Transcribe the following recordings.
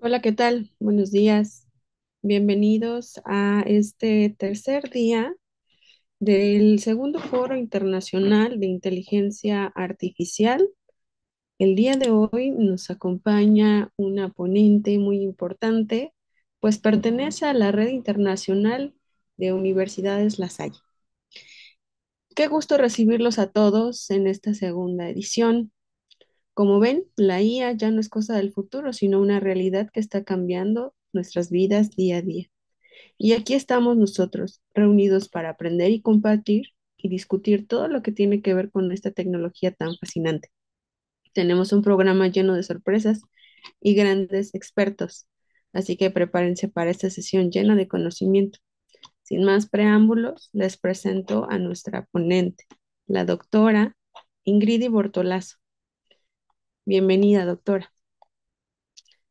Hola, ¿qué tal? Buenos días. Bienvenidos a este tercer día del segundo foro internacional de inteligencia artificial. El día de hoy nos acompaña una ponente muy importante, pues pertenece a la red internacional de universidades La Salle. Qué gusto recibirlos a todos en esta segunda edición como ven, la IA ya no es cosa del futuro, sino una realidad que está cambiando nuestras vidas día a día. Y aquí estamos nosotros, reunidos para aprender y compartir y discutir todo lo que tiene que ver con esta tecnología tan fascinante. Tenemos un programa lleno de sorpresas y grandes expertos, así que prepárense para esta sesión llena de conocimiento. Sin más preámbulos, les presento a nuestra ponente, la doctora Ingrid Bortolazo. Bienvenida, doctora.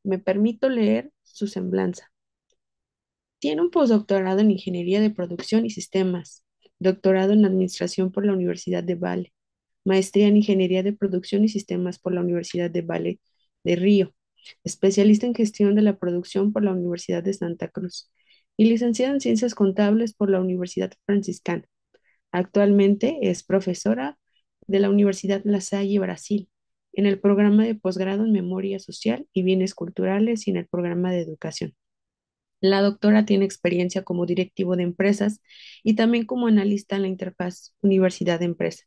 Me permito leer su semblanza. Tiene un postdoctorado en Ingeniería de Producción y Sistemas, doctorado en Administración por la Universidad de Vale, maestría en Ingeniería de Producción y Sistemas por la Universidad de Vale de Río, especialista en Gestión de la Producción por la Universidad de Santa Cruz y licenciada en Ciencias Contables por la Universidad Franciscana. Actualmente es profesora de la Universidad La Salle, Brasil, en el programa de posgrado en Memoria Social y Bienes Culturales y en el programa de Educación. La doctora tiene experiencia como directivo de empresas y también como analista en la interfaz universidad-empresa.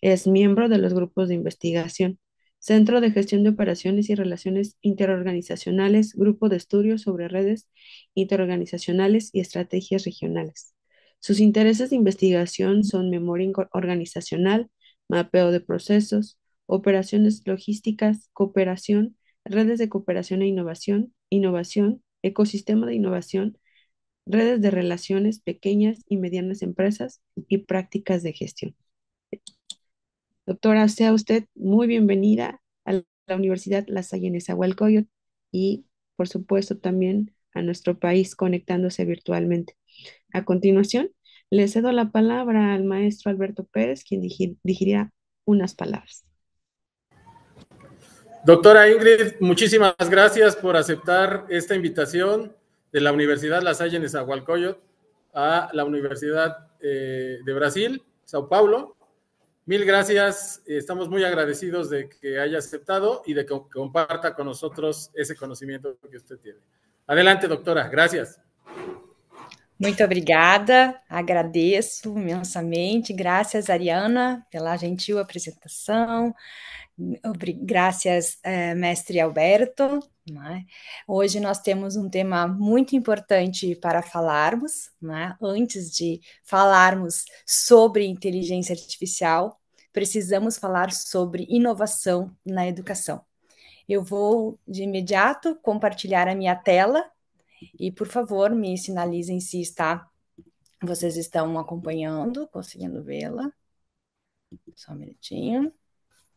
Es miembro de los grupos de investigación, Centro de Gestión de Operaciones y Relaciones Interorganizacionales, Grupo de Estudios sobre Redes Interorganizacionales y Estrategias Regionales. Sus intereses de investigación son memoria organizacional, mapeo de procesos, operaciones logísticas, cooperación, redes de cooperación e innovación, innovación, ecosistema de innovación, redes de relaciones pequeñas y medianas empresas y prácticas de gestión. Doctora, sea usted muy bienvenida a la Universidad La Salle en y, por supuesto, también a nuestro país conectándose virtualmente. A continuación, le cedo la palabra al maestro Alberto Pérez, quien dirigiría unas palabras. Doctora Ingrid, muchísimas gracias por aceptar esta invitación de la Universidad Las Salle de a la Universidad eh, de Brasil, Sao Paulo. Mil gracias, estamos muy agradecidos de que haya aceptado y de que comparta con nosotros ese conocimiento que usted tiene. Adelante, doctora, gracias. Muito obrigada, agradeço imensamente. Gracias, Ariana, la gentil presentación. Graças, eh, mestre Alberto. Né? Hoje nós temos um tema muito importante para falarmos, né? antes de falarmos sobre inteligência artificial, precisamos falar sobre inovação na educação. Eu vou de imediato compartilhar a minha tela e, por favor, me sinalizem se está vocês estão acompanhando, conseguindo vê-la. Só um minutinho.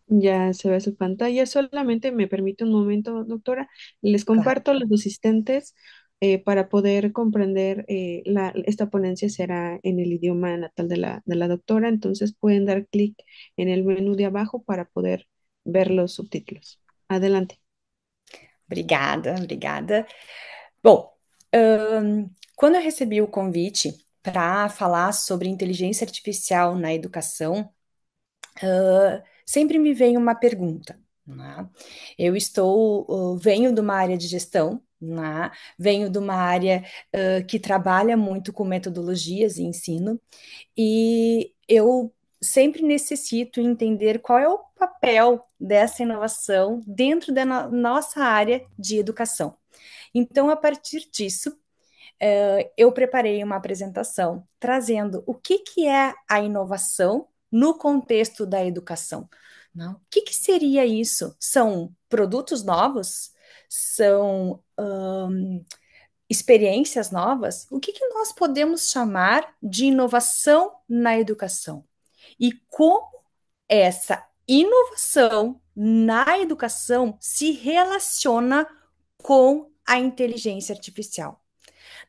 Ya se ve su pantalla. Solamente me permite un momento, doctora. Les comparto comparto los asistentes eh, para poder comprender. Eh, la, esta ponencia será en el idioma natal de la, de la doctora, entonces pueden dar clic en el menú de abajo para poder ver los subtítulos. Adelante. Obrigada, obrigada. Bueno, cuando quando el recebi convite para falar sobre inteligencia artificial en la educación, sempre me vem uma pergunta. Né? Eu estou, uh, venho de uma área de gestão, né? venho de uma área uh, que trabalha muito com metodologias e ensino, e eu sempre necessito entender qual é o papel dessa inovação dentro da no nossa área de educação. Então, a partir disso, eu preparei uma apresentação trazendo o que, que é a inovação no contexto da educação. Não. O que, que seria isso? São produtos novos? São um, experiências novas? O que, que nós podemos chamar de inovação na educação? E como essa inovação na educação se relaciona com a inteligência artificial.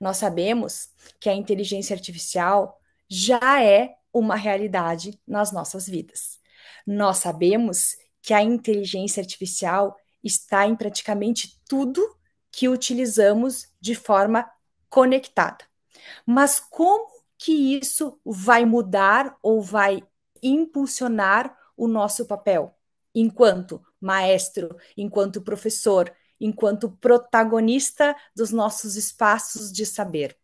Nós sabemos que a inteligência artificial já é uma realidade nas nossas vidas. Nós sabemos que a inteligência artificial está em praticamente tudo que utilizamos de forma conectada. Mas como que isso vai mudar ou vai impulsionar o nosso papel enquanto maestro, enquanto professor, enquanto protagonista dos nossos espaços de saber?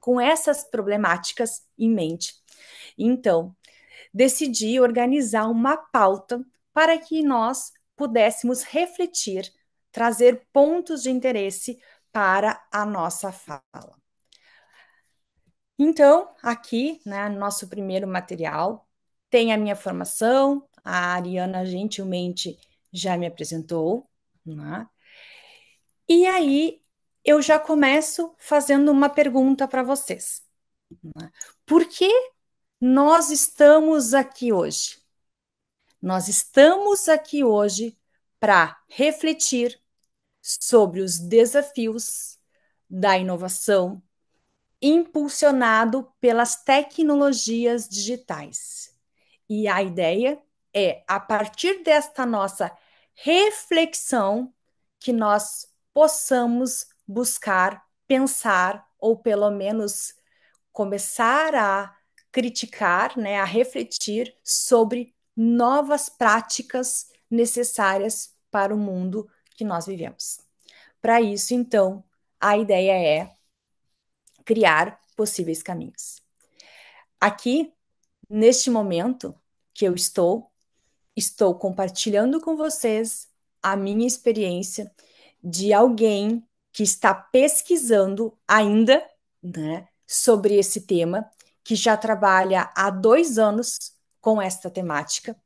Com essas problemáticas em mente, então, decidi organizar uma pauta para que nós pudéssemos refletir, trazer pontos de interesse para a nossa fala. Então, aqui, né, nosso primeiro material, tem a minha formação, a Ariana gentilmente já me apresentou, né? E aí eu já começo fazendo uma pergunta para vocês. Né? Por que nós estamos aqui hoje? Nós estamos aqui hoje para refletir sobre os desafios da inovação impulsionado pelas tecnologias digitais. E a ideia é, a partir desta nossa reflexão, que nós possamos buscar, pensar, ou pelo menos começar a criticar, né, a refletir sobre novas práticas necessárias para o mundo que nós vivemos. Para isso, então, a ideia é criar possíveis caminhos. Aqui, neste momento que eu estou, estou compartilhando com vocês a minha experiência de alguém que está pesquisando ainda né, sobre esse tema que já trabalha há dois anos com esta temática,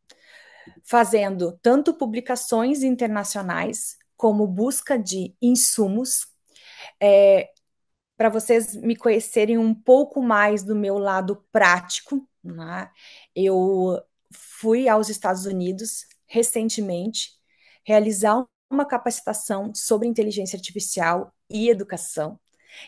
fazendo tanto publicações internacionais como busca de insumos. É, para vocês me conhecerem um pouco mais do meu lado prático, né? eu fui aos Estados Unidos recentemente realizar uma capacitação sobre inteligência artificial e educação.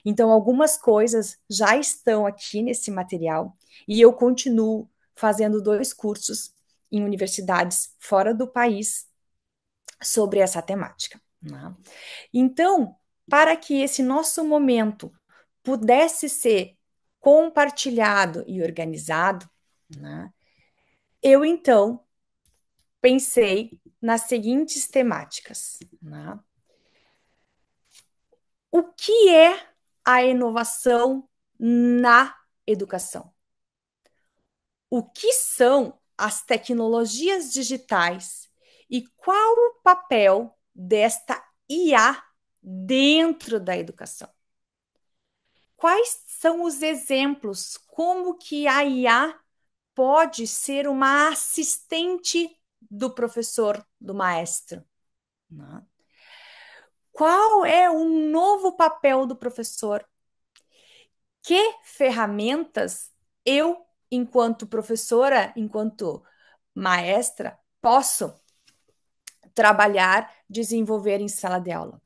Então, algumas coisas já estão aqui nesse material e eu continuo fazendo dois cursos em universidades fora do país sobre essa temática. Né? Então, para que esse nosso momento pudesse ser compartilhado e organizado, né? eu então pensei nas seguintes temáticas. Né? O que é a inovação na educação. O que são as tecnologias digitais e qual o papel desta IA dentro da educação? Quais são os exemplos como que a IA pode ser uma assistente do professor, do maestro? Não. Né? Qual é o novo papel do professor? Que ferramentas eu, enquanto professora, enquanto maestra, posso trabalhar, desenvolver em sala de aula?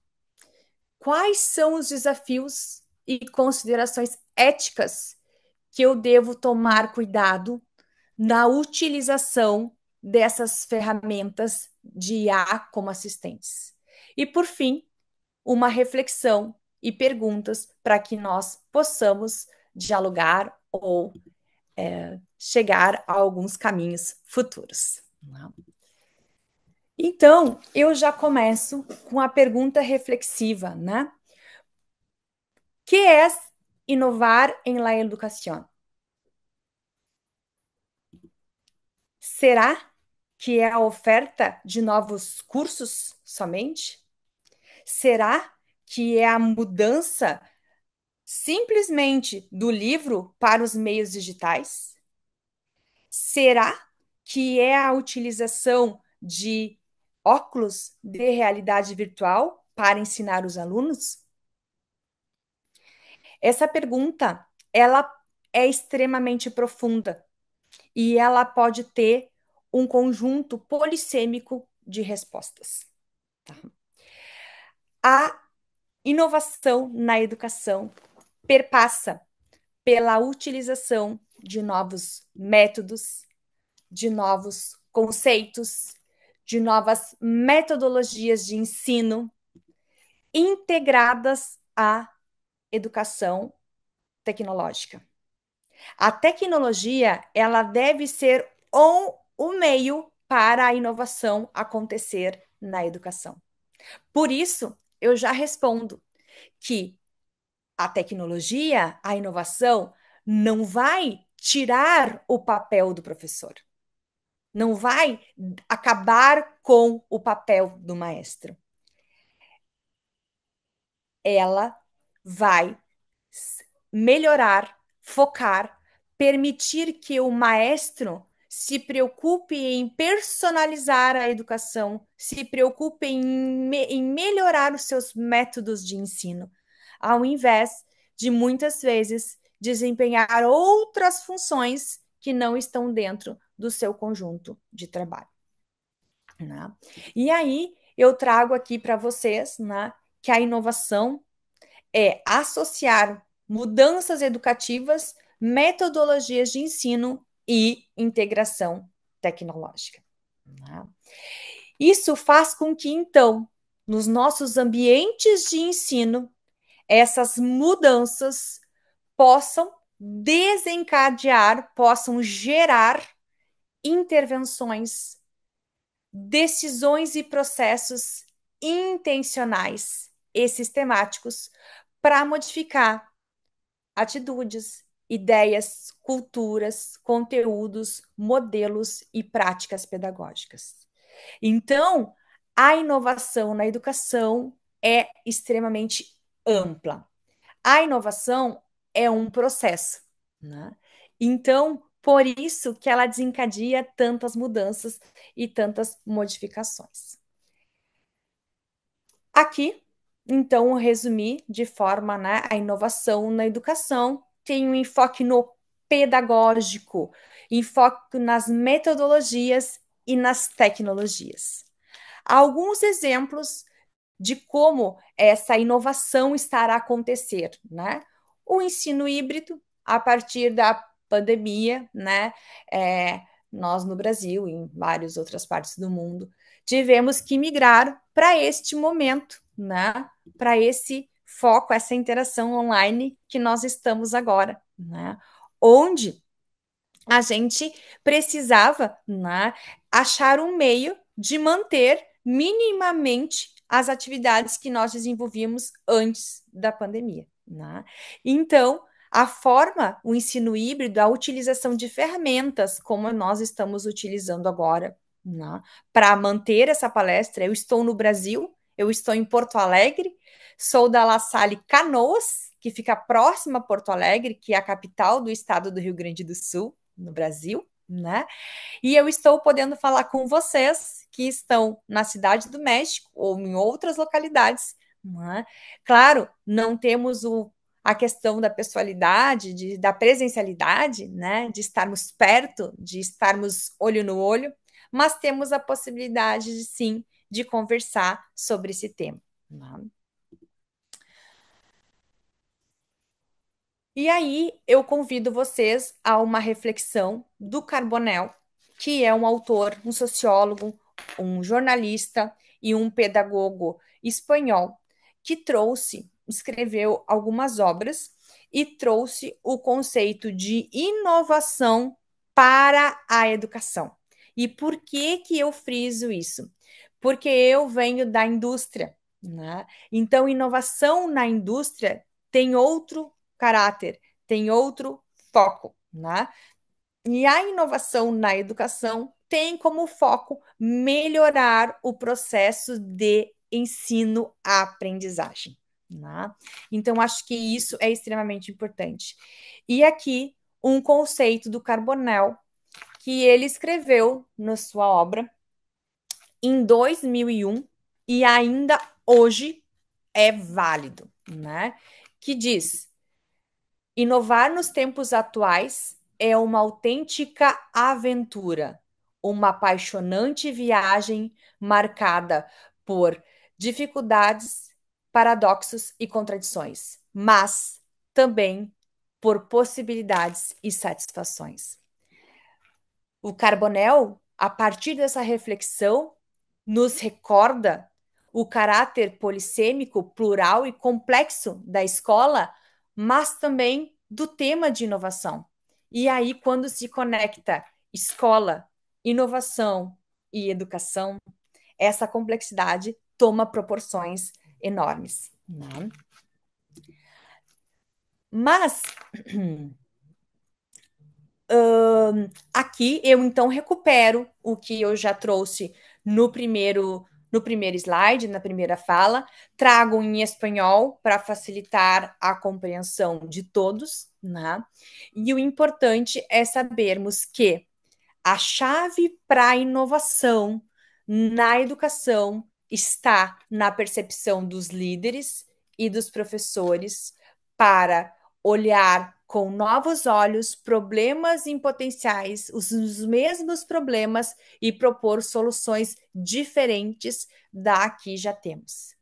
Quais são os desafios e considerações éticas que eu devo tomar cuidado na utilização dessas ferramentas de IA como assistentes? E por fim, uma reflexão e perguntas para que nós possamos dialogar ou é, chegar a alguns caminhos futuros. Então, eu já começo com a pergunta reflexiva, né? Que é inovar em la educação? Será que é a oferta de novos cursos somente? Será que é a mudança simplesmente do livro para os meios digitais? Será que é a utilização de óculos de realidade virtual para ensinar os alunos? Essa pergunta, ela é extremamente profunda e ela pode ter um conjunto polissêmico de respostas. Tá? a inovação na educação perpassa pela utilização de novos métodos, de novos conceitos, de novas metodologias de ensino integradas à educação tecnológica. A tecnologia, ela deve ser um, o meio para a inovação acontecer na educação. Por isso, eu já respondo que a tecnologia, a inovação, não vai tirar o papel do professor, não vai acabar com o papel do maestro. Ela vai melhorar, focar, permitir que o maestro se preocupe em personalizar a educação, se preocupe em, me em melhorar os seus métodos de ensino, ao invés de muitas vezes desempenhar outras funções que não estão dentro do seu conjunto de trabalho. Né? E aí eu trago aqui para vocês né, que a inovação é associar mudanças educativas, metodologias de ensino e integração tecnológica. Né? Isso faz com que, então, nos nossos ambientes de ensino, essas mudanças possam desencadear, possam gerar intervenções, decisões e processos intencionais e sistemáticos para modificar atitudes, ideias, culturas, conteúdos, modelos e práticas pedagógicas. Então, a inovação na educação é extremamente ampla. A inovação é um processo, né? Então, por isso que ela desencadeia tantas mudanças e tantas modificações. Aqui, então, resumi de forma né, a inovação na educação tem um enfoque no pedagógico, enfoque nas metodologias e nas tecnologias. Alguns exemplos de como essa inovação estará a acontecer, né? O ensino híbrido a partir da pandemia, né? É, nós no Brasil e em várias outras partes do mundo tivemos que migrar para este momento, né? Para esse foco essa interação online que nós estamos agora, né? Onde a gente precisava né, achar um meio de manter minimamente as atividades que nós desenvolvíamos antes da pandemia. Né? Então, a forma, o ensino híbrido, a utilização de ferramentas como nós estamos utilizando agora né, para manter essa palestra. Eu estou no Brasil, eu estou em Porto Alegre, sou da La Salle Canoas, que fica próxima a Porto Alegre, que é a capital do estado do Rio Grande do Sul, no Brasil, né? E eu estou podendo falar com vocês que estão na Cidade do México ou em outras localidades. Né? Claro, não temos o a questão da pessoalidade, de, da presencialidade, né? De estarmos perto, de estarmos olho no olho, mas temos a possibilidade de sim de conversar sobre esse tema. Né? E aí eu convido vocês a uma reflexão do Carbonel, que é um autor, um sociólogo, um jornalista e um pedagogo espanhol, que trouxe, escreveu algumas obras e trouxe o conceito de inovação para a educação. E por que que eu friso isso? porque eu venho da indústria. Né? Então, inovação na indústria tem outro caráter, tem outro foco. Né? E a inovação na educação tem como foco melhorar o processo de ensino-aprendizagem. Né? Então, acho que isso é extremamente importante. E aqui, um conceito do Carbonell, que ele escreveu na sua obra, em 2001 e ainda hoje é válido, né? Que diz: inovar nos tempos atuais é uma autêntica aventura, uma apaixonante viagem marcada por dificuldades, paradoxos e contradições, mas também por possibilidades e satisfações. O Carbonel, a partir dessa reflexão, nos recorda o caráter polissêmico, plural e complexo da escola, mas também do tema de inovação. E aí, quando se conecta escola, inovação e educação, essa complexidade toma proporções enormes. Né? Mas aqui eu então recupero o que eu já trouxe no primeiro no primeiro slide, na primeira fala, trago em espanhol para facilitar a compreensão de todos, né? E o importante é sabermos que a chave para a inovação na educação está na percepção dos líderes e dos professores para olhar com novos olhos, problemas em potenciais, os mesmos problemas e propor soluções diferentes da que já temos.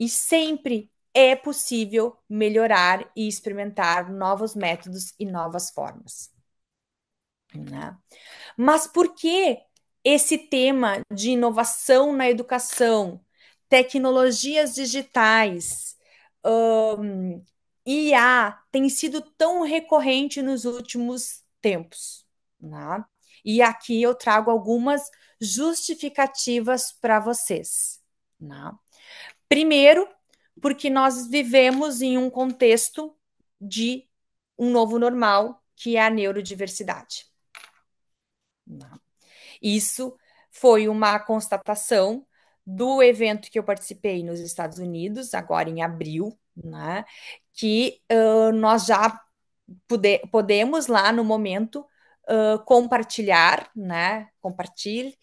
E sempre é possível melhorar e experimentar novos métodos e novas formas. Né? Mas por que esse tema de inovação na educação, tecnologias digitais, um, IA tem sido tão recorrente nos últimos tempos. Né? E aqui eu trago algumas justificativas para vocês. Né? Primeiro, porque nós vivemos em um contexto de um novo normal, que é a neurodiversidade. Né? Isso foi uma constatação do evento que eu participei nos Estados Unidos, agora em abril, né? Que uh, nós já pode, podemos lá no momento uh, compartilhar, né? Compartilhe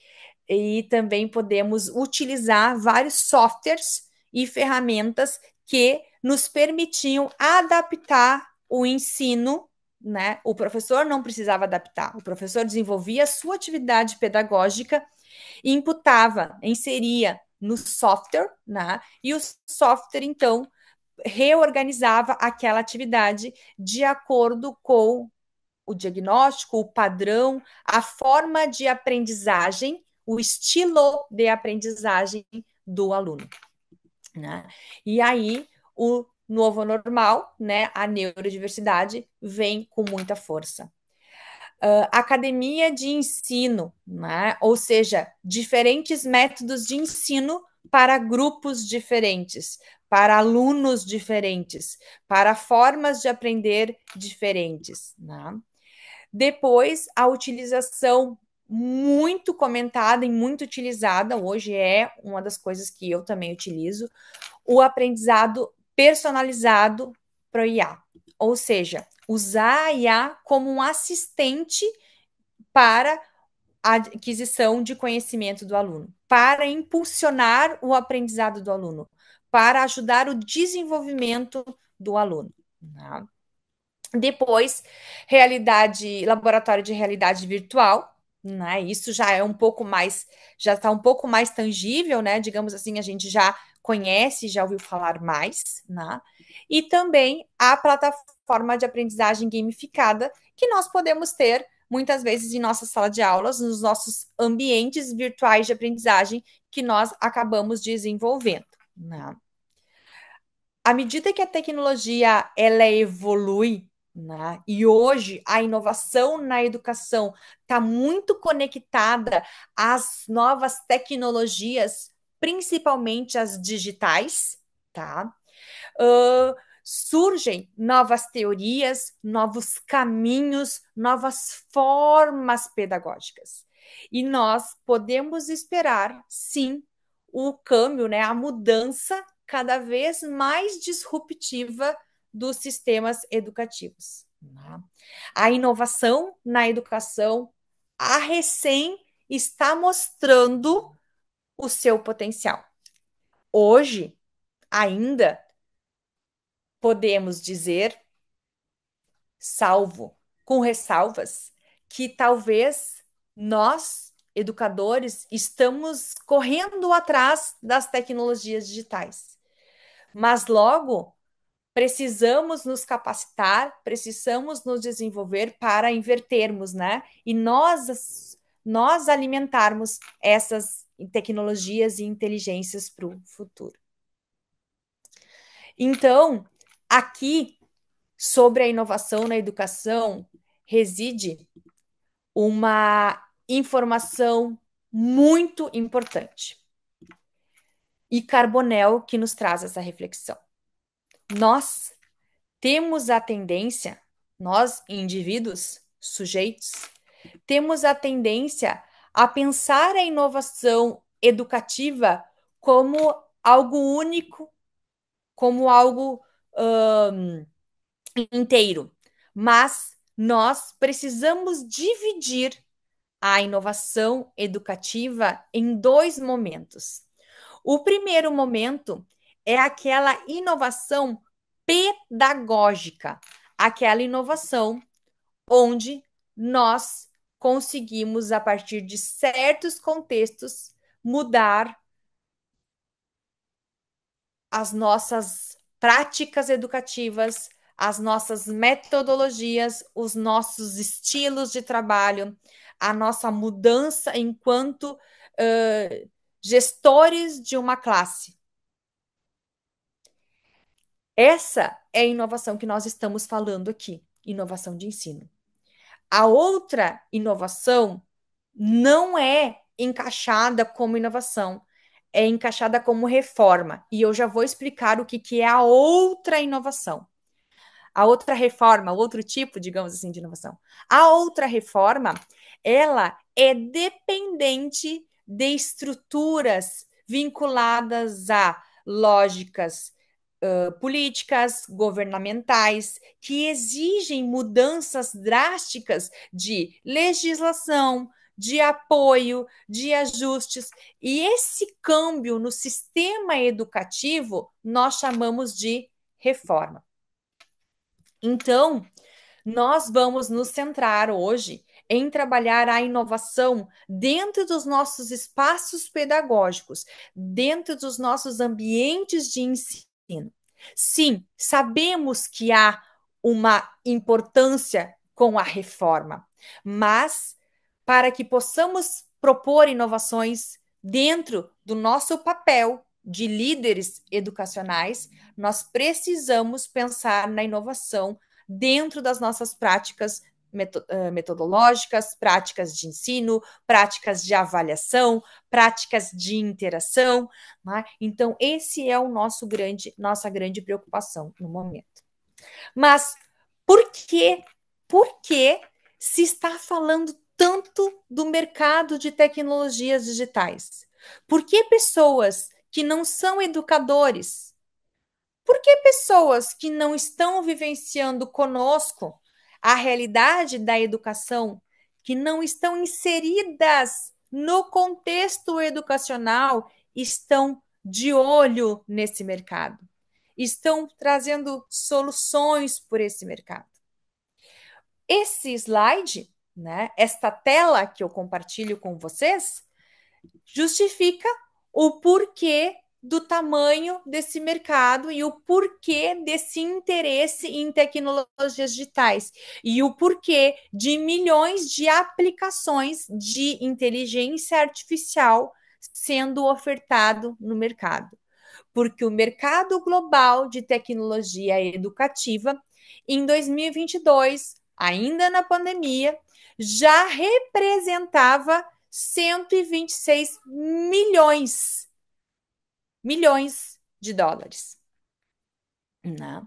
e também podemos utilizar vários softwares e ferramentas que nos permitiam adaptar o ensino né? O professor não precisava adaptar, o professor desenvolvia a sua atividade pedagógica e imputava, inseria no software, né? E o software então reorganizava aquela atividade de acordo com o diagnóstico, o padrão, a forma de aprendizagem, o estilo de aprendizagem do aluno. Né? E aí, o novo normal, né, a neurodiversidade, vem com muita força. Uh, academia de ensino, né? ou seja, diferentes métodos de ensino para grupos diferentes, para alunos diferentes, para formas de aprender diferentes. Né? Depois, a utilização muito comentada e muito utilizada, hoje é uma das coisas que eu também utilizo, o aprendizado personalizado para o IA. Ou seja, usar a IA como um assistente para a aquisição de conhecimento do aluno para impulsionar o aprendizado do aluno, para ajudar o desenvolvimento do aluno. Né? Depois, realidade, laboratório de realidade virtual, né? Isso já é um pouco mais, já está um pouco mais tangível, né? Digamos assim, a gente já conhece, já ouviu falar mais, né? E também a plataforma de aprendizagem gamificada que nós podemos ter muitas vezes em nossa sala de aulas, nos nossos ambientes virtuais de aprendizagem que nós acabamos desenvolvendo. Né? À medida que a tecnologia ela evolui, né? E hoje a inovação na educação está muito conectada às novas tecnologias, principalmente as digitais, tá? Uh, surgem novas teorias, novos caminhos, novas formas pedagógicas. E nós podemos esperar, sim, o câmbio, né, a mudança cada vez mais disruptiva dos sistemas educativos. Né? A inovação na educação, a recém está mostrando o seu potencial. Hoje, ainda podemos dizer, salvo, com ressalvas, que talvez nós, educadores, estamos correndo atrás das tecnologias digitais. Mas logo precisamos nos capacitar, precisamos nos desenvolver para invertermos, né? E nós nós alimentarmos essas tecnologias e inteligências para o futuro. Então, Aqui, sobre a inovação na educação, reside uma informação muito importante. E Carbonel que nos traz essa reflexão. Nós temos a tendência, nós indivíduos, sujeitos, temos a tendência a pensar a inovação educativa como algo único, como algo um, inteiro. Mas nós precisamos dividir a inovação educativa em dois momentos. O primeiro momento é aquela inovação pedagógica, aquela inovação onde nós conseguimos, a partir de certos contextos, mudar as nossas práticas educativas, as nossas metodologias, os nossos estilos de trabalho, a nossa mudança enquanto uh, gestores de uma classe. Essa é a inovação que nós estamos falando aqui, inovação de ensino. A outra inovação não é encaixada como inovação, é encaixada como reforma, e eu já vou explicar o que, que é a outra inovação. A outra reforma, outro tipo, digamos assim, de inovação. A outra reforma, ela é dependente de estruturas vinculadas a lógicas Uh, políticas governamentais que exigem mudanças drásticas de legislação, de apoio, de ajustes. E esse câmbio no sistema educativo nós chamamos de reforma. Então, nós vamos nos centrar hoje em trabalhar a inovação dentro dos nossos espaços pedagógicos, dentro dos nossos ambientes de ensino. Sim, sabemos que há uma importância com a reforma, mas para que possamos propor inovações dentro do nosso papel de líderes educacionais, nós precisamos pensar na inovação dentro das nossas práticas eh, metodológicas, práticas de ensino, práticas de avaliação, práticas de interação. Né? Então, esse é o nosso grande, nossa grande preocupação no momento. Mas por que, por que se está falando tanto do mercado de tecnologias digitais? Por que pessoas que não são educadores? Por que pessoas que não estão vivenciando conosco a realidade da educação, que não estão inseridas no contexto educacional, estão de olho nesse mercado? Estão trazendo soluções por esse mercado? Esse slide né? Esta tela que eu compartilho com vocês justifica o porquê do tamanho desse mercado e o porquê desse interesse em tecnologias digitais e o porquê de milhões de aplicações de inteligência artificial sendo ofertado no mercado. Porque o mercado global de tecnologia educativa em 2022, ainda na pandemia, já representava 126 milhões milhões de dólares né?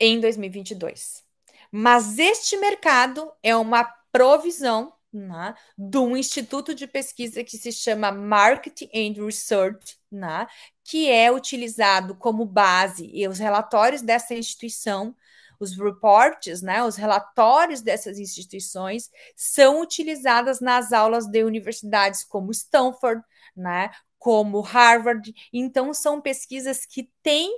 em 2022. Mas este mercado é uma provisão né, de um instituto de pesquisa que se chama Market and Research, né, que é utilizado como base, e os relatórios dessa instituição os reports, né, os relatórios dessas instituições são utilizadas nas aulas de universidades como Stanford, né, como Harvard. Então, são pesquisas que têm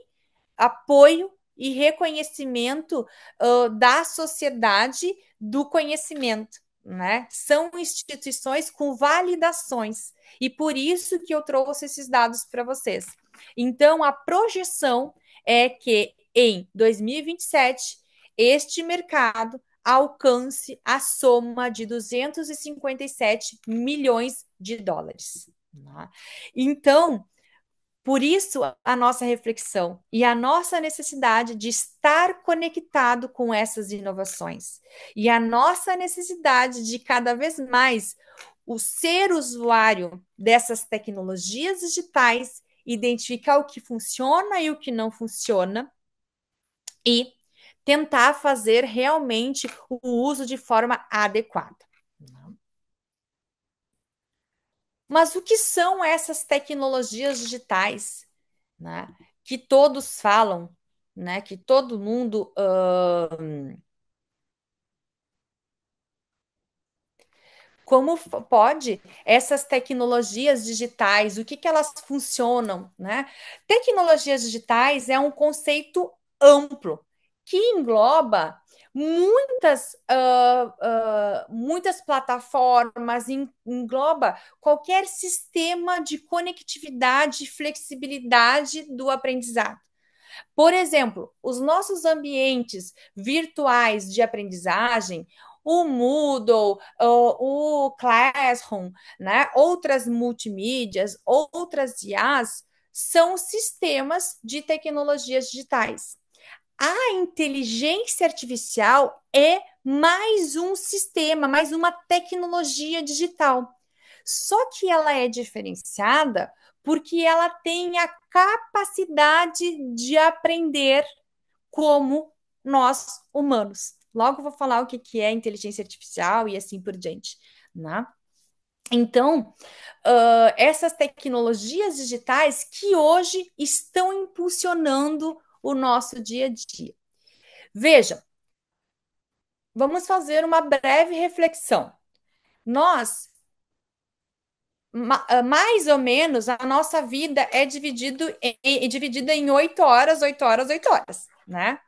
apoio e reconhecimento uh, da sociedade do conhecimento. Né? São instituições com validações e por isso que eu trouxe esses dados para vocês. Então, a projeção é que em 2027 este mercado alcance a soma de 257 milhões de dólares. Né? Então, por isso a nossa reflexão e a nossa necessidade de estar conectado com essas inovações e a nossa necessidade de cada vez mais o ser usuário dessas tecnologias digitais identificar o que funciona e o que não funciona e tentar fazer realmente o uso de forma adequada. Mas o que são essas tecnologias digitais, né, que todos falam, né, que todo mundo uh, como pode essas tecnologias digitais, o que, que elas funcionam, né? Tecnologias digitais é um conceito amplo que engloba muitas, uh, uh, muitas plataformas, engloba qualquer sistema de conectividade e flexibilidade do aprendizado. Por exemplo, os nossos ambientes virtuais de aprendizagem, o Moodle, o, Classroom, né? outras multimídias, outras IAs, são sistemas de tecnologias digitais. A inteligência artificial é mais um sistema, mais uma tecnologia digital. Só que ela é diferenciada porque ela tem a capacidade de aprender como nós humanos. Logo vou falar o que, que é inteligência artificial e assim por diante, né? Então, uh, essas tecnologias digitais que hoje estão impulsionando o nosso dia a dia. Veja, vamos fazer uma breve reflexão. Nós, ma mais ou menos, a nossa vida é, dividido é dividida em oito horas, oito horas, oito horas, né?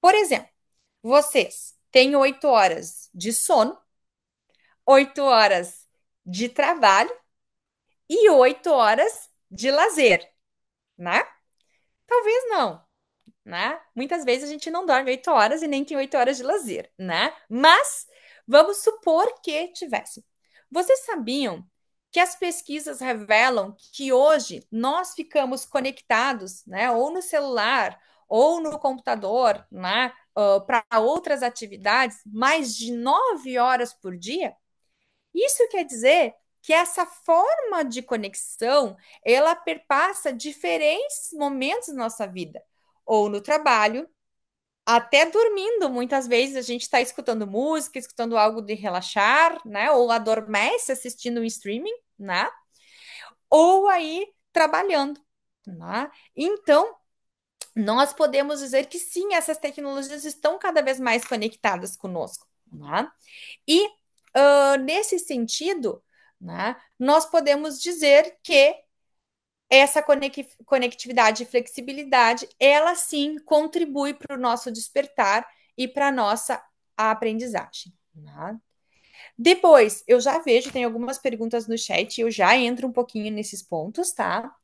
Por exemplo, vocês têm oito horas de sono, oito horas de trabalho e oito horas de lazer, né? Talvez não, né? Muitas vezes a gente não dorme oito horas e nem tem oito horas de lazer, né? Mas vamos supor que tivesse. Vocês sabiam que as pesquisas revelam que hoje nós ficamos conectados, né, ou no celular, ou no computador, né, uh, ah, para outras atividades mais de nove horas por dia, isso quer dizer que essa forma de conexão ela perpassa diferentes momentos da nossa vida, ou no trabalho, até dormindo. Muitas vezes a gente está escutando música, escutando algo de relaxar, né? Ou adormece assistindo um streaming, né? Ou aí trabalhando. Né? Então, nós podemos dizer que sim, essas tecnologias estão cada vez mais conectadas conosco. Né? E uh, nesse sentido, né, nós podemos dizer que essa conectividade e flexibilidade, ela sim contribui para o nosso despertar e para a nossa aprendizagem. Né? Depois, eu já vejo, tem algumas perguntas no chat, eu já entro um pouquinho nesses pontos, tá?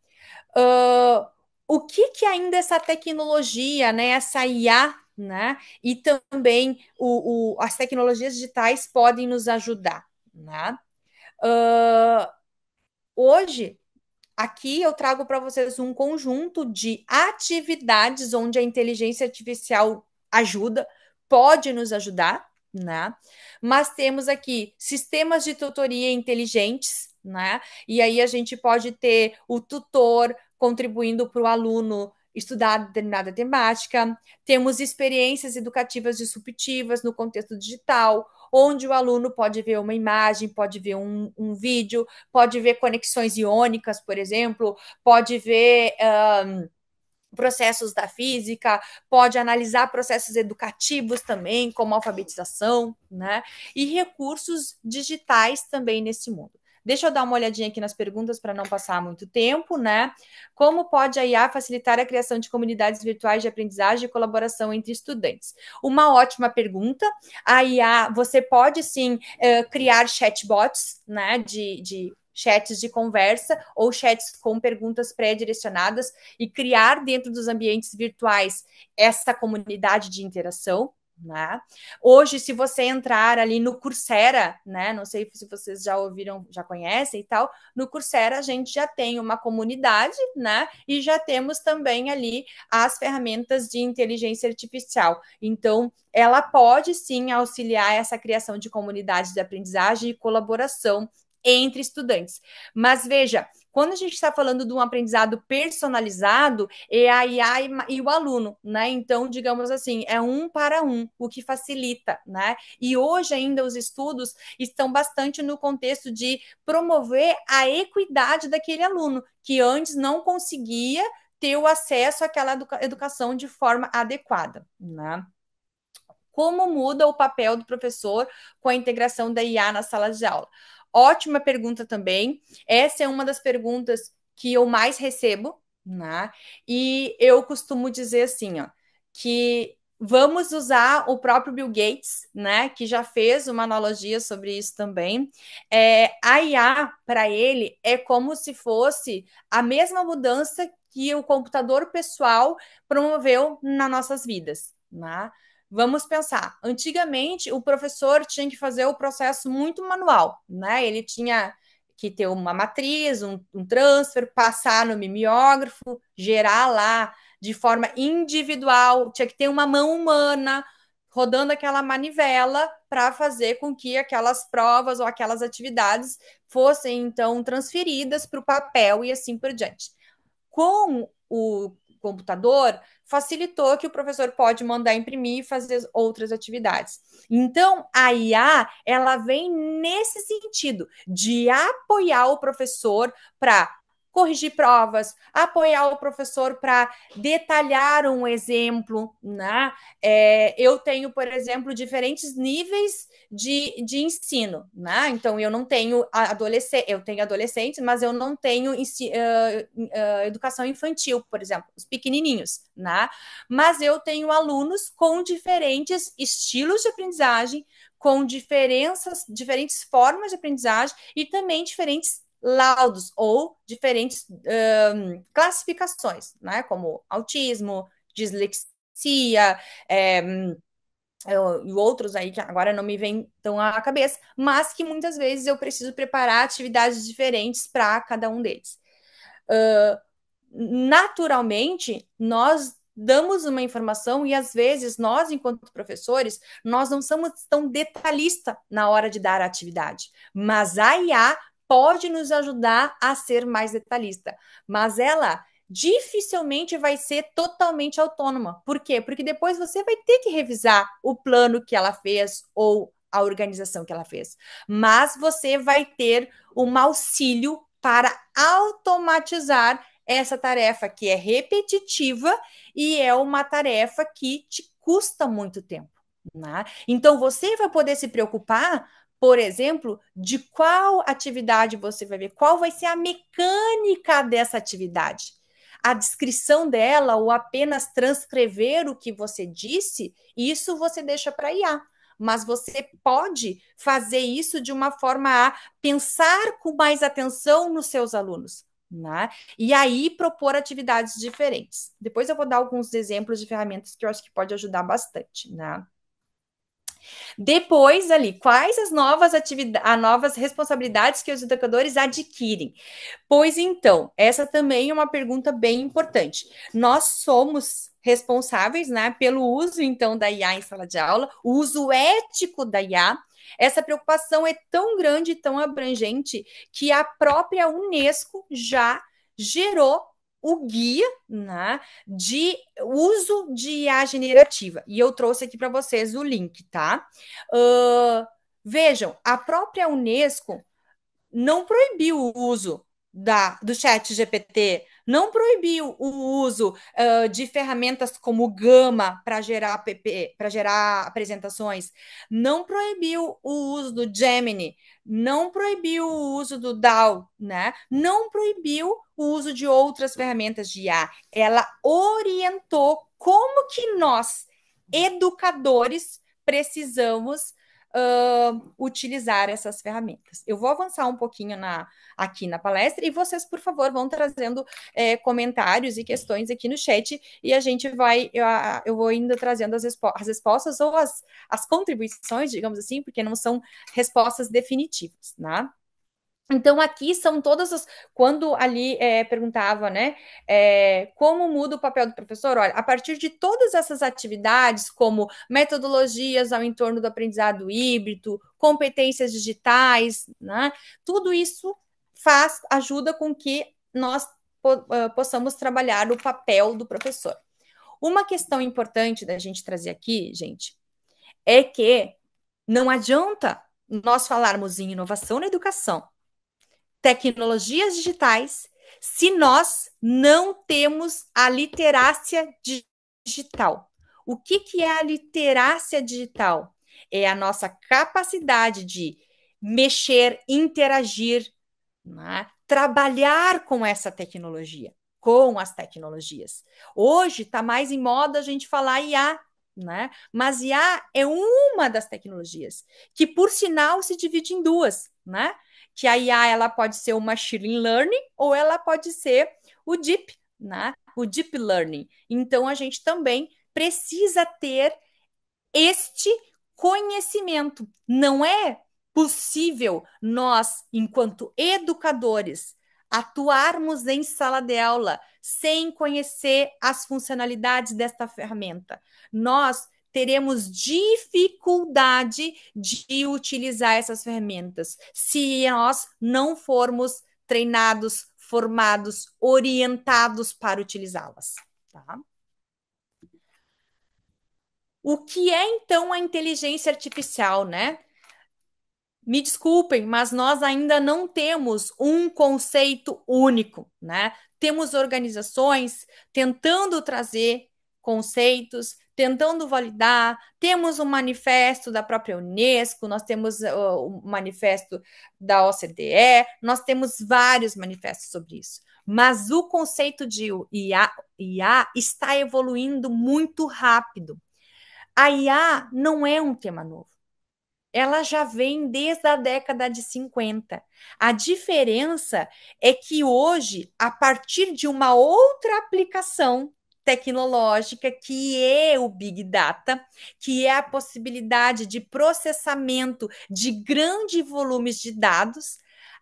Uh, o que, que ainda essa tecnologia, né, essa IA, né, e também o, o as tecnologias digitais podem nos ajudar, né? Uh, hoje, aqui eu trago para vocês um conjunto de atividades onde a inteligência artificial ajuda, pode nos ajudar, né? Mas temos aqui sistemas de tutoria inteligentes, né? E aí a gente pode ter o tutor, contribuindo para o aluno estudar determinada temática. Temos experiências educativas disruptivas no contexto digital, onde o aluno pode ver uma imagem, pode ver um, um vídeo, pode ver conexões iônicas, por exemplo, pode ver. Um, processos da física, pode analisar processos educativos também, como alfabetização, né? E recursos digitais também nesse mundo. Deixa eu dar uma olhadinha aqui nas perguntas para não passar muito tempo, né? Como pode a IA facilitar a criação de comunidades virtuais de aprendizagem e colaboração entre estudantes? Uma ótima pergunta. A IA, você pode sim eh, criar chatbots, né? De, de chats de conversa ou chats com perguntas pré-direcionadas e criar dentro dos ambientes virtuais essa comunidade de interação. Né? Hoje, se você entrar ali no Coursera, né? Não sei se vocês já ouviram, já conhecem e tal. No Coursera a gente já tem uma comunidade, né? E já temos também ali as ferramentas de inteligência artificial. Então, ela pode sim auxiliar essa criação de comunidades de aprendizagem e colaboração entre estudantes. Mas veja, quando a gente está falando de um aprendizado personalizado, é a IA e, e o aluno, né? Então, digamos assim, é um para um, o que facilita, né? E hoje ainda os estudos estão bastante no contexto de promover a equidade daquele aluno, que antes não conseguia ter o acesso àquela educação de forma adequada, né? Como muda o papel do professor com a integração da IA nas salas de aula? Ótima pergunta também. Essa é uma das perguntas que eu mais recebo, né? E eu costumo dizer assim, ó, que vamos usar o próprio Bill Gates, né, que já fez uma analogia sobre isso também. É, a IA para ele é como se fosse a mesma mudança que o computador pessoal promoveu nas nossas vidas, né? Vamos pensar. Antigamente, o professor tinha que fazer o processo muito manual, né? Ele tinha que ter uma matriz, um, um transfer, passar no mimeógrafo, gerar lá de forma individual, tinha que ter uma mão humana rodando aquela manivela para fazer com que aquelas provas ou aquelas atividades fossem então transferidas para o papel e assim por diante. Com o, computador facilitou que o professor pode mandar imprimir e fazer outras atividades. Então, a IA, ela vem nesse sentido de apoiar o professor para corrigir provas, apoiar o professor para detalhar um exemplo. Né? É, eu tenho, por exemplo, diferentes níveis de, de ensino. Né? Então, eu não tenho adolescente, eu tenho adolescentes, mas eu não tenho uh, uh, educação infantil, por exemplo, os pequenininhos. Né? Mas eu tenho alunos com diferentes estilos de aprendizagem, com diferenças, diferentes formas de aprendizagem e também diferentes laudos ou diferentes um, classificações, né? Como autismo, dislexia, é, hum, é, e outros aí que agora não me vêm tão à cabeça, mas que muitas vezes eu preciso preparar atividades diferentes para cada um deles. Uh, naturalmente, nós damos uma informação e às vezes nós, enquanto professores, nós não somos tão detalhista na hora de dar a atividade, mas a IA pode nos ajudar a ser mais detalhista, mas ela dificilmente vai ser totalmente autônoma. Por quê? Porque depois você vai ter que revisar o plano que ela fez ou a organização que ela fez. Mas você vai ter um auxílio para automatizar essa tarefa que é repetitiva e é uma tarefa que te custa muito tempo. Né? Então você vai poder se preocupar por exemplo, de qual atividade você vai ver, qual vai ser a mecânica dessa atividade. A descrição dela ou apenas transcrever o que você disse, isso você deixa para IA. Mas você pode fazer isso de uma forma a pensar com mais atenção nos seus alunos. Né? E aí propor atividades diferentes. Depois eu vou dar alguns exemplos de ferramentas que eu acho que pode ajudar bastante. Né? Depois, ali, quais as novas atividades, as novas responsabilidades que os educadores adquirem? Pois então, essa também é uma pergunta bem importante. Nós somos responsáveis, né, pelo uso então da IA em sala de aula, o uso ético da IA. Essa preocupação é tão grande, tão abrangente que a própria UNESCO já gerou o guia né, de uso de IA generativa. E eu trouxe aqui para vocês o link, tá? Uh, vejam, a própria Unesco não proibiu o uso da, do chat GPT, não proibiu o uso uh, de ferramentas como Gama para gerar app, para gerar apresentações, não proibiu o uso do Gemini, não proibiu o uso do DAO, né? Não proibiu o uso de outras ferramentas de IA. Ela orientou como que nós, educadores, precisamos uh, utilizar essas ferramentas. Eu vou avançar um pouquinho na, aqui na palestra e vocês, por favor, vão trazendo é, comentários e questões aqui no chat e a gente vai, eu, eu vou indo trazendo as, respo as respostas ou as, as contribuições, digamos assim, porque não são respostas definitivas, né? Então, aqui são todas as. Quando ali é, perguntava, né, é, como muda o papel do professor? Olha, a partir de todas essas atividades, como metodologias ao entorno do aprendizado híbrido, competências digitais, né, tudo isso faz, ajuda com que nós possamos trabalhar o papel do professor. Uma questão importante da gente trazer aqui, gente, é que não adianta nós falarmos em inovação na educação tecnologias digitais se nós não temos a literácia digital. O que, que é a literácia digital? É a nossa capacidade de mexer, interagir, né? trabalhar com essa tecnologia, com as tecnologias. Hoje está mais em moda a gente falar IA, né? mas IA é uma das tecnologias, que por sinal se divide em duas. Né? que a IA ela pode ser o machine learning ou ela pode ser o deep, né? O deep learning. Então a gente também precisa ter este conhecimento. Não é possível nós, enquanto educadores, atuarmos em sala de aula sem conhecer as funcionalidades desta ferramenta. Nós teremos dificuldade de utilizar essas ferramentas se nós não formos treinados, formados, orientados para utilizá-las. Tá? O que é então a inteligência artificial, né? Me desculpem, mas nós ainda não temos um conceito único, né? Temos organizações tentando trazer conceitos, tentando validar. Temos um manifesto da própria Unesco, nós temos eh, o uh, um manifesto da OCDE, nós temos vários manifestos sobre isso. Mas o conceito de IA, IA está evoluindo muito rápido. A IA não é um tema novo ela já vem desde a década de 50. A diferença é que hoje, a partir de uma outra aplicação, tecnológica, que é o Big Data, que é a possibilidade de processamento de grandes volumes de dados,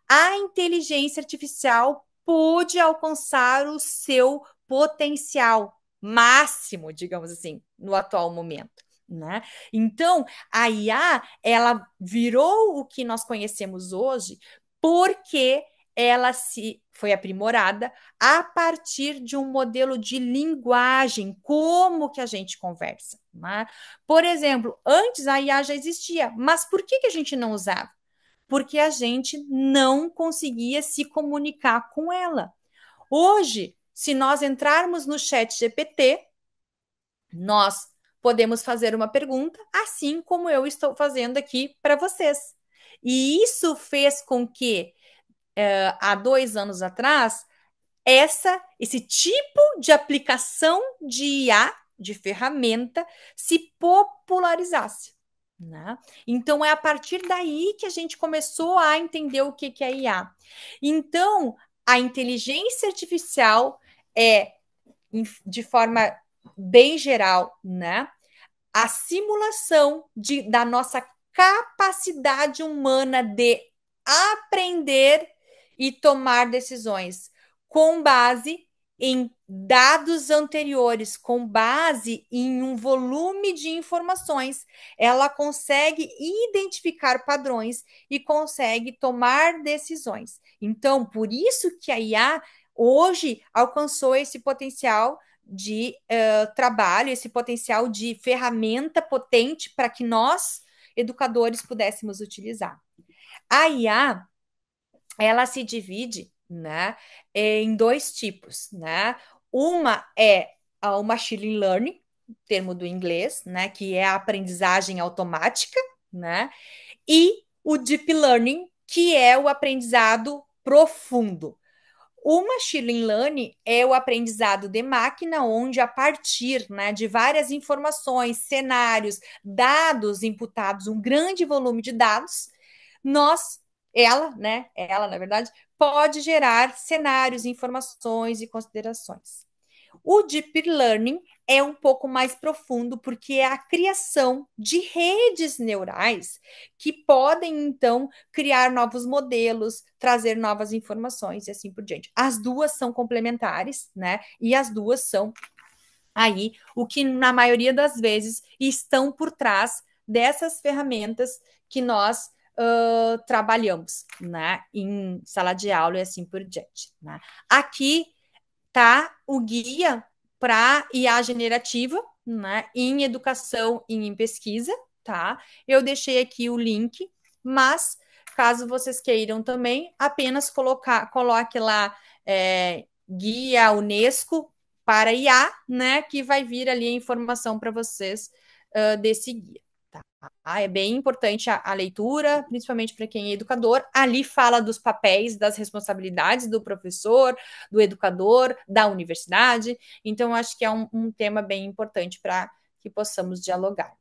a inteligência artificial pôde alcançar o seu potencial máximo, digamos assim, no atual momento. Né? Então, a IA ela virou o que nós conhecemos hoje porque ela se foi aprimorada a partir de um modelo de linguagem, como que a gente conversa. Né? Por exemplo, antes a IA já existia, mas por que, que a gente não usava? Porque a gente não conseguia se comunicar com ela. Hoje, se nós entrarmos no chat GPT, nós podemos fazer uma pergunta, assim como eu estou fazendo aqui para vocês. E isso fez com que eh, há dois anos atrás, essa, esse tipo de aplicação de IA, de ferramenta, se popularizasse. Né? Então é a partir daí que a gente começou a entender o que, que é IA. Então, a inteligência artificial é, de forma bem geral, né? A simulação de, da nossa capacidade humana de aprender e tomar decisões com base em dados anteriores, com base em um volume de informações, ela consegue identificar padrões e consegue tomar decisões. Então, por isso que a IA hoje alcançou esse potencial de uh, trabalho, esse potencial de ferramenta potente para que nós, educadores, pudéssemos utilizar. A IA ela se divide, né, em dois tipos, né? Uma é o machine learning, termo do inglês, né, que é a aprendizagem automática, né? E o deep learning, que é o aprendizado profundo. O machine learning é o aprendizado de máquina, onde a partir né, de várias informações, cenários, dados imputados, um grande volume de dados, nós ela, né? Ela, na verdade, pode gerar cenários, informações e considerações. O Deep Learning é um pouco mais profundo, porque é a criação de redes neurais que podem, então, criar novos modelos, trazer novas informações e assim por diante. As duas são complementares, né? E as duas são aí o que, na maioria das vezes, estão por trás dessas ferramentas que nós uh, trabalhamos, né? Em sala de aula e assim por diante. Né? Aqui tá o guia para IA generativa, né? Em educação e em pesquisa, tá? Eu deixei aqui o link, mas caso vocês queiram também, apenas colocar, coloque lá é, guia UNESCO para IA, né? Que vai vir ali a informação para vocês uh, desse guia. Ah, é bem importante a, a leitura, principalmente para quem é educador. Ali fala dos papéis, das responsabilidades do professor, do educador, da universidade. Então, acho que é um, um tema bem importante para que possamos dialogar.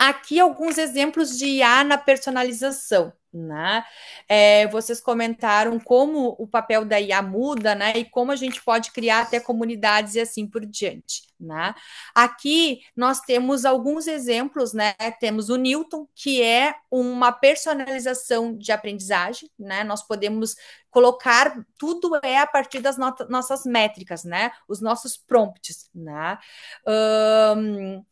Aqui alguns exemplos de IA na personalização. Né? É, vocês comentaram como o papel da IA muda, né? E como a gente pode criar até comunidades e assim por diante, né? Aqui nós temos alguns exemplos, né? Temos o Newton, que é uma personalização de aprendizagem, né? Nós podemos colocar tudo é a partir das nossas métricas, né? Os nossos prompts, né? Um,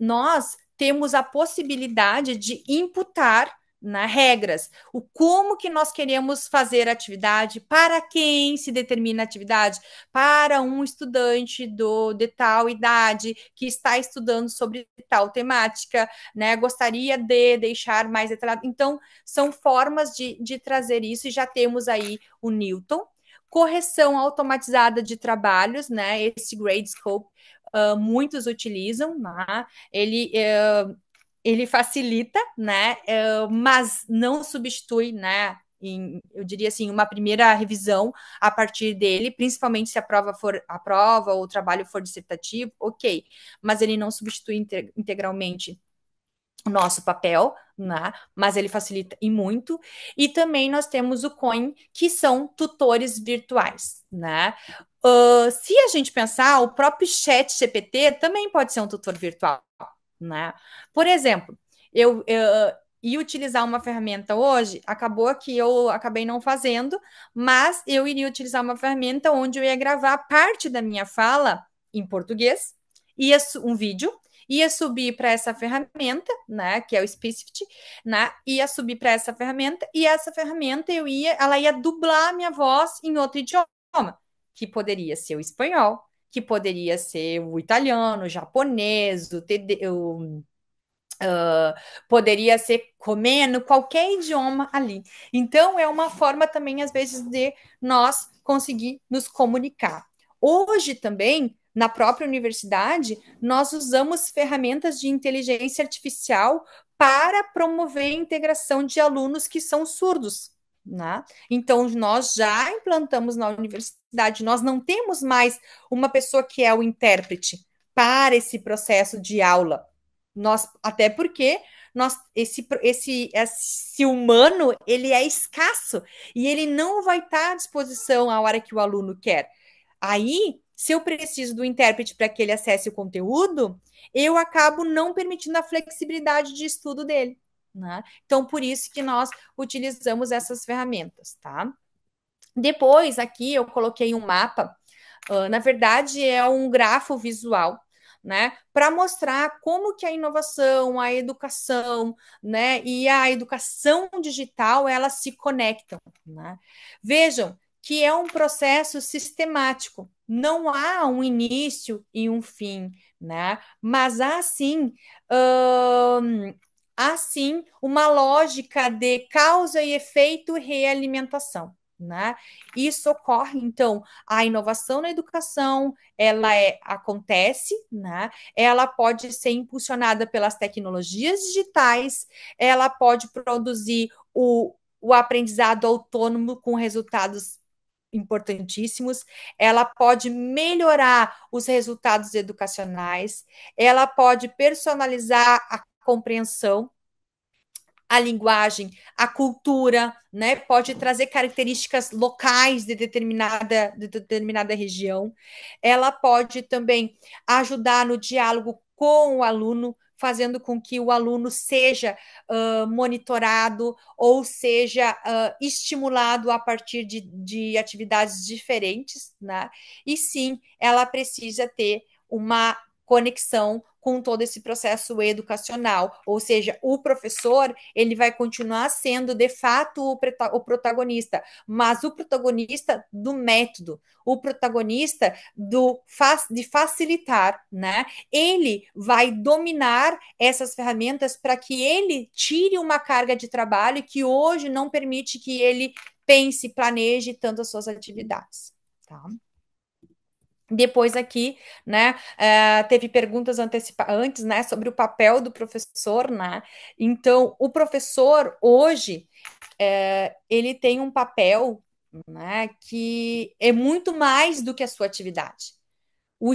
nós temos a possibilidade de imputar né, regras, o como que nós queremos fazer a atividade, para quem se determina a atividade, para um estudante do, de tal idade que está estudando sobre tal temática, né, gostaria de deixar mais detalhado. Então, são formas de, de trazer isso e já temos aí o Newton, correção automatizada de trabalhos, né? Esse grade scope uh, muitos utilizam, né? Ele uh, ele facilita, né? Uh, mas não substitui, né? Em, eu diria assim, uma primeira revisão a partir dele, principalmente se a prova for a prova ou o trabalho for dissertativo, ok. Mas ele não substitui integralmente o nosso papel, né? Mas ele facilita e muito. E também nós temos o Coin, que são tutores virtuais, né? Uh, se a gente pensar, o próprio chat GPT também pode ser um tutor virtual, né? Por exemplo, eu, ia utilizar uma ferramenta hoje, acabou que eu acabei não fazendo, mas eu iria utilizar uma ferramenta onde eu ia gravar parte da minha fala em português, ia um vídeo, ia subir para essa ferramenta, né, que é o Specific, né, ia subir para essa ferramenta e essa ferramenta eu ia, ela ia dublar minha voz em outro idioma que poderia ser o espanhol, que poderia ser o italiano, o japonês, o, td, o uh, poderia ser comendo qualquer idioma ali. Então, é uma forma também, às vezes, de nós conseguir nos comunicar. Hoje também, na própria universidade, nós usamos ferramentas de inteligência artificial para promover a integração de alunos que são surdos. Né? Então, nós já implantamos na universidade, nós não temos mais uma pessoa que é o intérprete para esse processo de aula. Nós, até porque nós, esse, esse, esse humano ele é escasso e ele não vai estar à disposição a hora que o aluno quer. Aí, se eu preciso do intérprete para que ele acesse o conteúdo, eu acabo não permitindo a flexibilidade de estudo dele. Né? Então, por isso que nós utilizamos essas ferramentas, tá? Depois, aqui eu coloquei um mapa, uh, na verdade é um grafo visual, né, para mostrar como que a inovação, a educação, né, e a educação digital, elas se conectam, né? Vejam que é um processo sistemático, não há um início e um fim, né? Mas há sim há sim uma lógica de causa e efeito realimentação. Né? Isso ocorre, então, a inovação na educação, ela é, acontece, né? ela pode ser impulsionada pelas tecnologias digitais, ela pode produzir o, o aprendizado autônomo com resultados importantíssimos, ela pode melhorar os resultados educacionais, ela pode personalizar a compreensão, a linguagem, a cultura, né? Pode trazer características locais de determinada, de determinada região. Ela pode também ajudar no diálogo com o aluno, fazendo com que o aluno seja uh, monitorado ou seja uh, estimulado a partir de, de atividades diferentes, né? E sim, ela precisa ter uma conexão com todo esse processo educacional, ou seja, o professor ele vai continuar sendo de fato o, o protagonista, mas o protagonista do método, o protagonista do de facilitar, né? Ele vai dominar essas ferramentas para que ele tire uma carga de trabalho que hoje não permite que ele pense, planeje tanto as suas atividades, tá? Depois aqui, né, eh, teve perguntas antes, né, sobre o papel do professor, né? Então, o professor hoje, eh, ele tem um papel, né, que é muito mais do que a sua atividade. O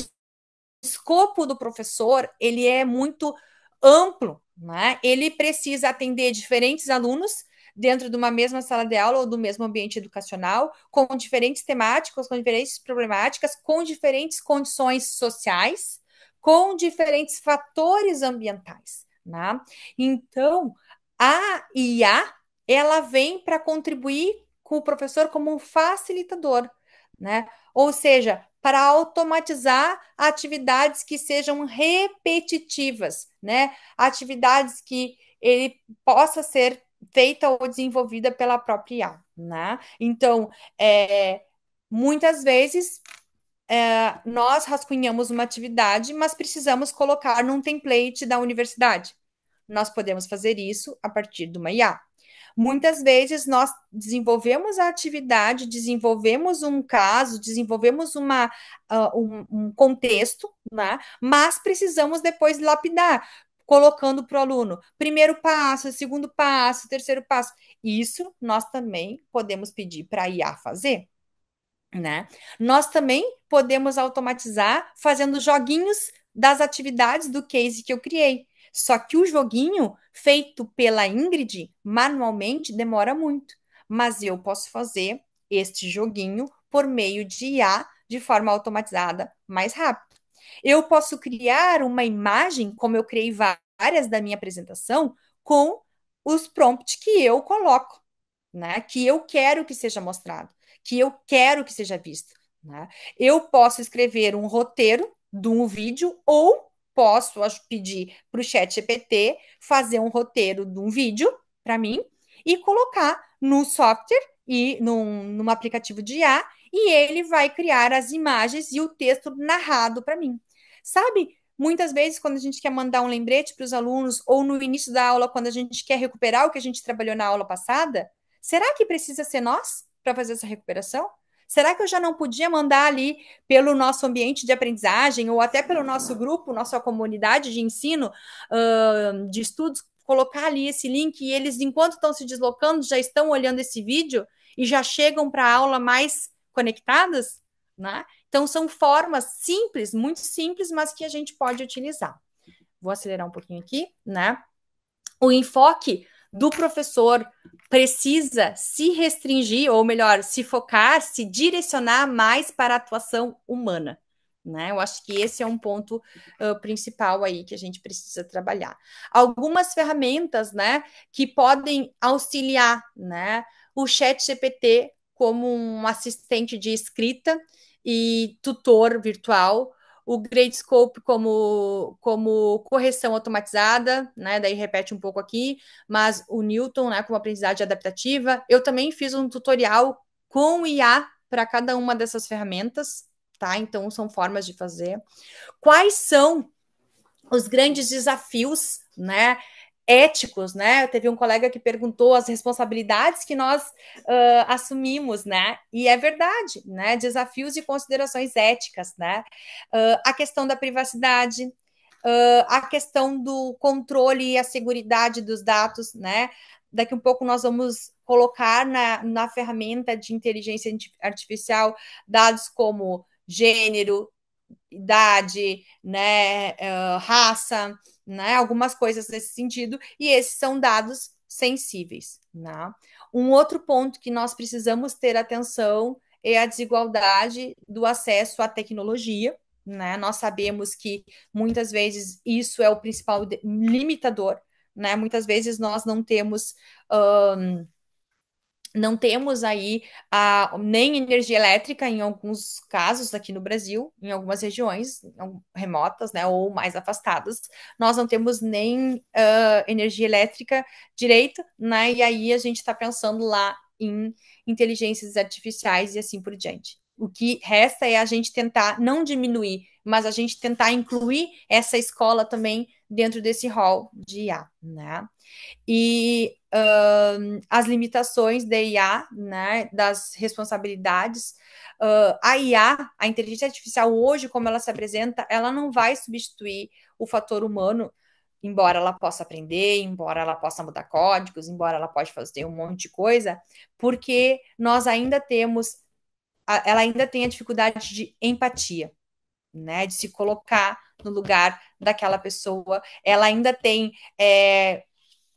escopo do professor, ele é muito amplo, né? Ele precisa atender diferentes alunos, dentro de uma mesma sala de aula ou do mesmo ambiente educacional, com diferentes temáticas, com diferentes problemáticas, com diferentes condições sociais, com diferentes fatores ambientais. Né? Então, a IA ela vem para contribuir com o professor como um facilitador, né? Ou seja, para automatizar atividades que sejam repetitivas, né? Atividades que ele possa ser feita ou desenvolvida pela própria IA, né? Então, é, muitas vezes é, nós rascunhamos uma atividade, mas precisamos colocar num template da universidade. Nós podemos fazer isso a partir de uma IA. Muitas vezes nós desenvolvemos a atividade, desenvolvemos um caso, desenvolvemos uma, uh, um, um, contexto, né? mas precisamos depois lapidar colocando para o aluno primeiro passo, segundo passo, terceiro passo. Isso nós também podemos pedir para a IA fazer. Né? Nós também podemos automatizar fazendo joguinhos das atividades do case que eu criei. Só que o joguinho feito pela Ingrid manualmente demora muito, mas eu posso fazer este joguinho por meio de IA de forma automatizada mais rápido. Eu posso criar uma imagem, como eu criei várias da minha apresentação, com os prompts que eu coloco, né? Que eu quero que seja mostrado, que eu quero que seja visto. Né? Eu posso escrever um roteiro de um vídeo ou posso pedir para o Chat GPT fazer um roteiro de um vídeo para mim e colocar no software e num, num aplicativo de IA e ele vai criar as imagens e o texto narrado para mim. Sabe? Muitas vezes, quando a gente quer mandar um lembrete para os alunos, ou no início da aula, quando a gente quer recuperar o que a gente trabalhou na aula passada, será que precisa ser nós para fazer essa recuperação? Será que eu já não podia mandar ali pelo nosso ambiente de aprendizagem ou até pelo nosso grupo, nossa comunidade de ensino, uh, de estudos, colocar ali esse link e eles, enquanto estão se deslocando, já estão olhando esse vídeo e já chegam para a aula mais conectadas, né? Então são formas simples, muito simples, mas que a gente pode utilizar. Vou acelerar um pouquinho aqui, né? O enfoque do professor precisa se restringir, ou melhor, se focar, se direcionar mais para a atuação humana. Né? Eu acho que esse é um ponto uh, principal aí que a gente precisa trabalhar. Algumas ferramentas né, que podem auxiliar né, o chat GPT como um assistente de escrita e tutor virtual, o Gradescope como, como correção automatizada, né? Daí repete um pouco aqui, mas o Newton, né, como aprendizagem adaptativa. Eu também fiz um tutorial com IA para cada uma dessas ferramentas, tá? Então são formas de fazer. Quais são os grandes desafios, né? éticos, né? Teve um colega que perguntou as responsabilidades que nós uh, assumimos, né? E é verdade, né? Desafios e considerações éticas, né? Uh, a questão da privacidade, uh, a questão do controle e a segurança dos dados, né? Daqui um pouco nós vamos colocar na, na ferramenta de inteligência artificial dados como gênero, idade, né, raça, né? Algumas coisas nesse sentido, e esses são dados sensíveis. Né? Um outro ponto que nós precisamos ter atenção é a desigualdade do acesso à tecnologia. Né? Nós sabemos que muitas vezes isso é o principal limitador. Né? Muitas vezes nós não temos. Um, não temos aí a, nem energia elétrica em alguns casos aqui no Brasil, em algumas regiões remotas, né, ou mais afastadas, nós não temos nem uh, energia elétrica direito, né, e aí a gente está pensando lá em inteligências artificiais e assim por diante. O que resta é a gente tentar não diminuir, mas a gente tentar incluir essa escola também dentro desse rol de IA, né? E uh, as limitações de IA, né, das responsabilidades, uh, a IA, a inteligência artificial hoje, como ela se apresenta, ela não vai substituir o fator humano, embora ela possa aprender, embora ela possa mudar códigos, embora ela possa fazer um monte de coisa, porque nós ainda temos, ela ainda tem a dificuldade de empatia, né, de se colocar no lugar daquela pessoa. Ela ainda tem, é,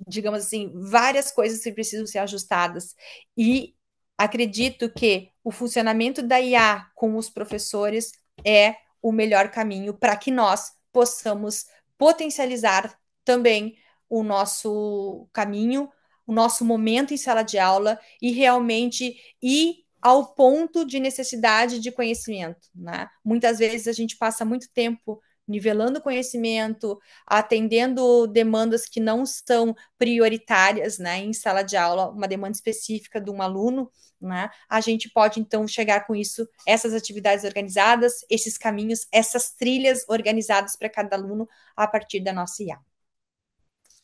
digamos assim, várias coisas que precisam ser ajustadas. E acredito que o funcionamento da IA com os professores é o melhor caminho para que nós possamos potencializar também o nosso caminho, o nosso momento em sala de aula e realmente ir ao ponto de necessidade de conhecimento. Né? Muitas vezes a gente passa muito tempo nivelando conhecimento, atendendo demandas que não são prioritárias, né, em sala de aula, uma demanda específica de um aluno, né, a gente pode então chegar com isso, essas atividades organizadas, esses caminhos, essas trilhas organizadas para cada aluno a partir da nossa IA.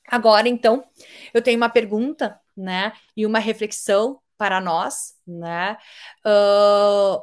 Agora, então, eu tenho uma pergunta, né, e uma reflexão para nós, né, uh,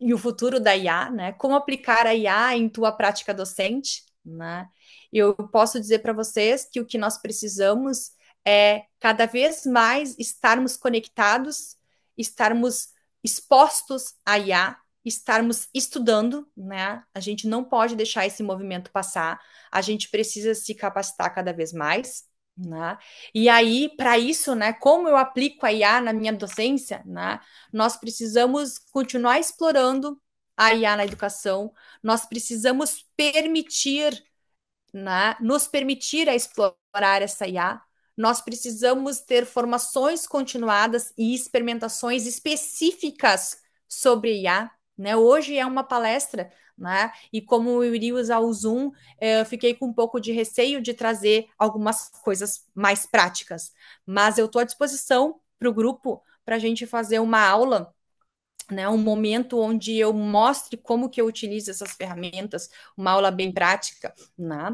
e o futuro da IA, né? Como aplicar a IA em tua prática docente, né? Eu posso dizer para vocês que o que nós precisamos é cada vez mais estarmos conectados, estarmos expostos à IA, estarmos estudando, né? A gente não pode deixar esse movimento passar, a gente precisa se capacitar cada vez mais. Né? E aí, para isso, né, como eu aplico a IA na minha docência, né, nós precisamos continuar explorando a IA na educação, nós precisamos permitir, né, nos permitir a explorar essa IA, nós precisamos ter formações continuadas e experimentações específicas sobre IA, né? Hoje é uma palestra, né? E como eu iria usar o Zoom, eh, eu fiquei com um pouco de receio de trazer algumas coisas mais práticas. Mas eu estou à disposição para o grupo para a gente fazer uma aula né, um momento onde eu mostre como que eu utilizo essas ferramentas, uma aula bem prática, né?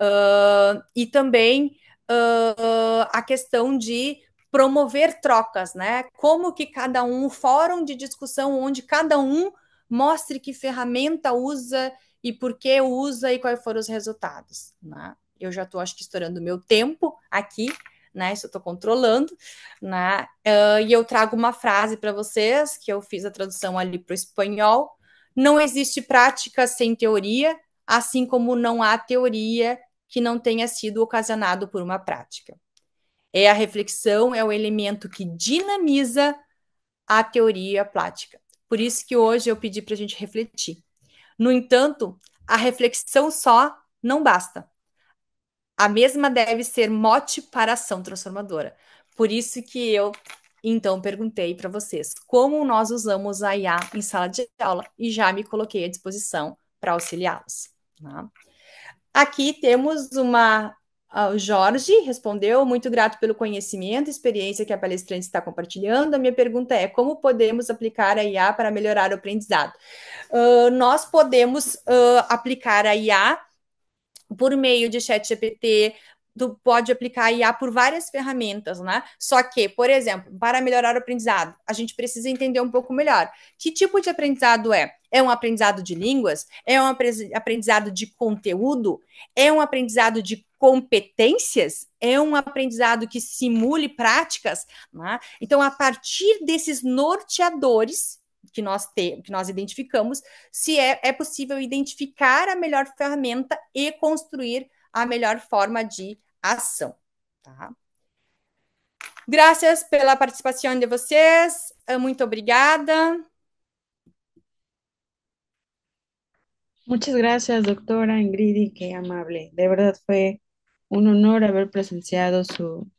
Uh, e também uh, a questão de promover trocas, né? Como que cada um, um fórum de discussão onde cada um mostre que ferramenta usa e por que usa e quais foram os resultados. Né? Eu já estou, acho que, estourando o meu tempo aqui, né? Isso eu estou controlando, né? Uh, e eu trago uma frase para vocês que eu fiz a tradução ali para o espanhol. Não existe prática sem teoria, assim como não há teoria que não tenha sido ocasionado por uma prática. É a reflexão, é o elemento que dinamiza a teoria prática. Por isso que hoje eu pedi para a gente refletir. No entanto, a reflexão só não basta. A mesma deve ser mote para a ação transformadora. Por isso que eu então perguntei para vocês como nós usamos a IA em sala de aula e já me coloquei à disposição para auxiliá-los. Tá? Aqui temos uma o Jorge respondeu: Muito grato pelo conhecimento e experiência que a palestrante está compartilhando. A minha pergunta é: como podemos aplicar a IA para melhorar o aprendizado? Uh, nós podemos uh, aplicar a IA por meio de ChatGPT, tu pode aplicar IA por várias ferramentas, né? Só que, por exemplo, para melhorar o aprendizado, a gente precisa entender um pouco melhor que tipo de aprendizado é. É um aprendizado de línguas? É um aprendizado de conteúdo? É um aprendizado de competências é um aprendizado que simule práticas. Né? Então, a partir desses norteadores que nós, temos que nós identificamos, se é, é possível identificar a melhor ferramenta e construir a melhor forma de ação. Tá? Graças pela participação de vocês. Eh, muito obrigada. Muchas gracias, doctora Ingrid, qué amable. De verdad fue un honor haber presenciado su,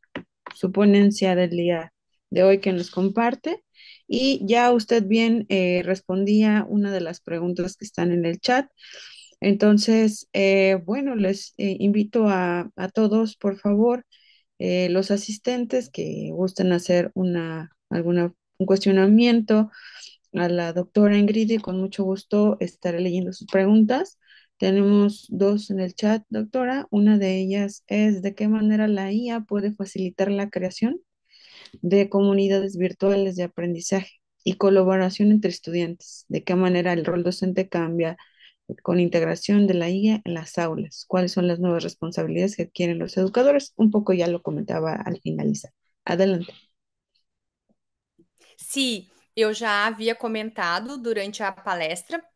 ponencia del día de hoy que nos comparte. Y ya usted bien eh, respondía una de las preguntas que están en el chat. Entonces, eh, bueno, les eh, invito a, todos, por favor, los asistentes que gusten hacer alguna, un cuestionamiento a la doctora Ingrid y con mucho gusto estaré leyendo sus preguntas. Tenemos dos en el chat, doctora. Una de ellas es de qué manera la IA puede facilitar la creación de comunidades virtuales de aprendizaje y colaboración entre estudiantes. De qué manera el rol docente cambia con integración de la IA en las aulas. ¿Cuáles son las nuevas responsabilidades que adquieren los educadores? Un poco ya lo comentaba al finalizar. Adelante. Sí, yo ya había comentado durante la palestra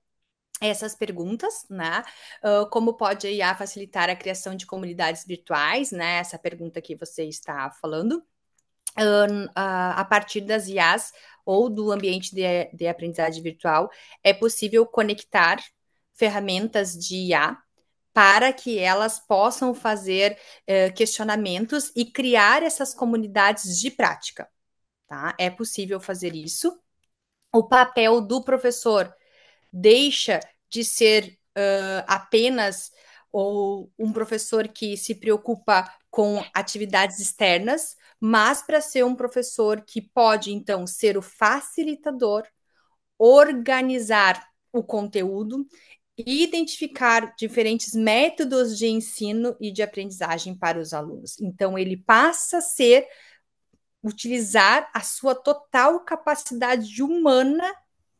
essas perguntas, né? Uh, como pode a IA facilitar a criação de comunidades virtuais, né? Essa pergunta que você está falando. Uh, uh, a partir das IAs ou do ambiente de, de aprendizagem virtual, é possível conectar ferramentas de IA para que elas possam fazer questionamentos e criar essas comunidades de prática. Tá? É possível fazer isso. O papel do professor deixa de ser uh, apenas ou um professor que se preocupa com atividades externas, mas para ser um professor que pode então ser o facilitador, organizar o conteúdo e identificar diferentes métodos de ensino e de aprendizagem para os alunos. Então, ele passa a ser utilizar a sua total capacidade humana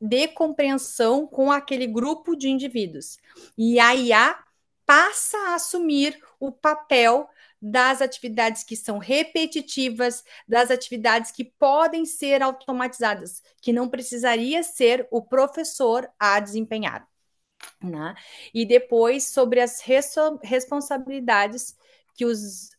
de compreensão com aquele grupo de indivíduos. E a IA passa a assumir o papel das atividades que são repetitivas, das atividades que podem ser automatizadas, que não precisaria ser o professor a desempenhar. Né? E depois sobre as responsabilidades que os,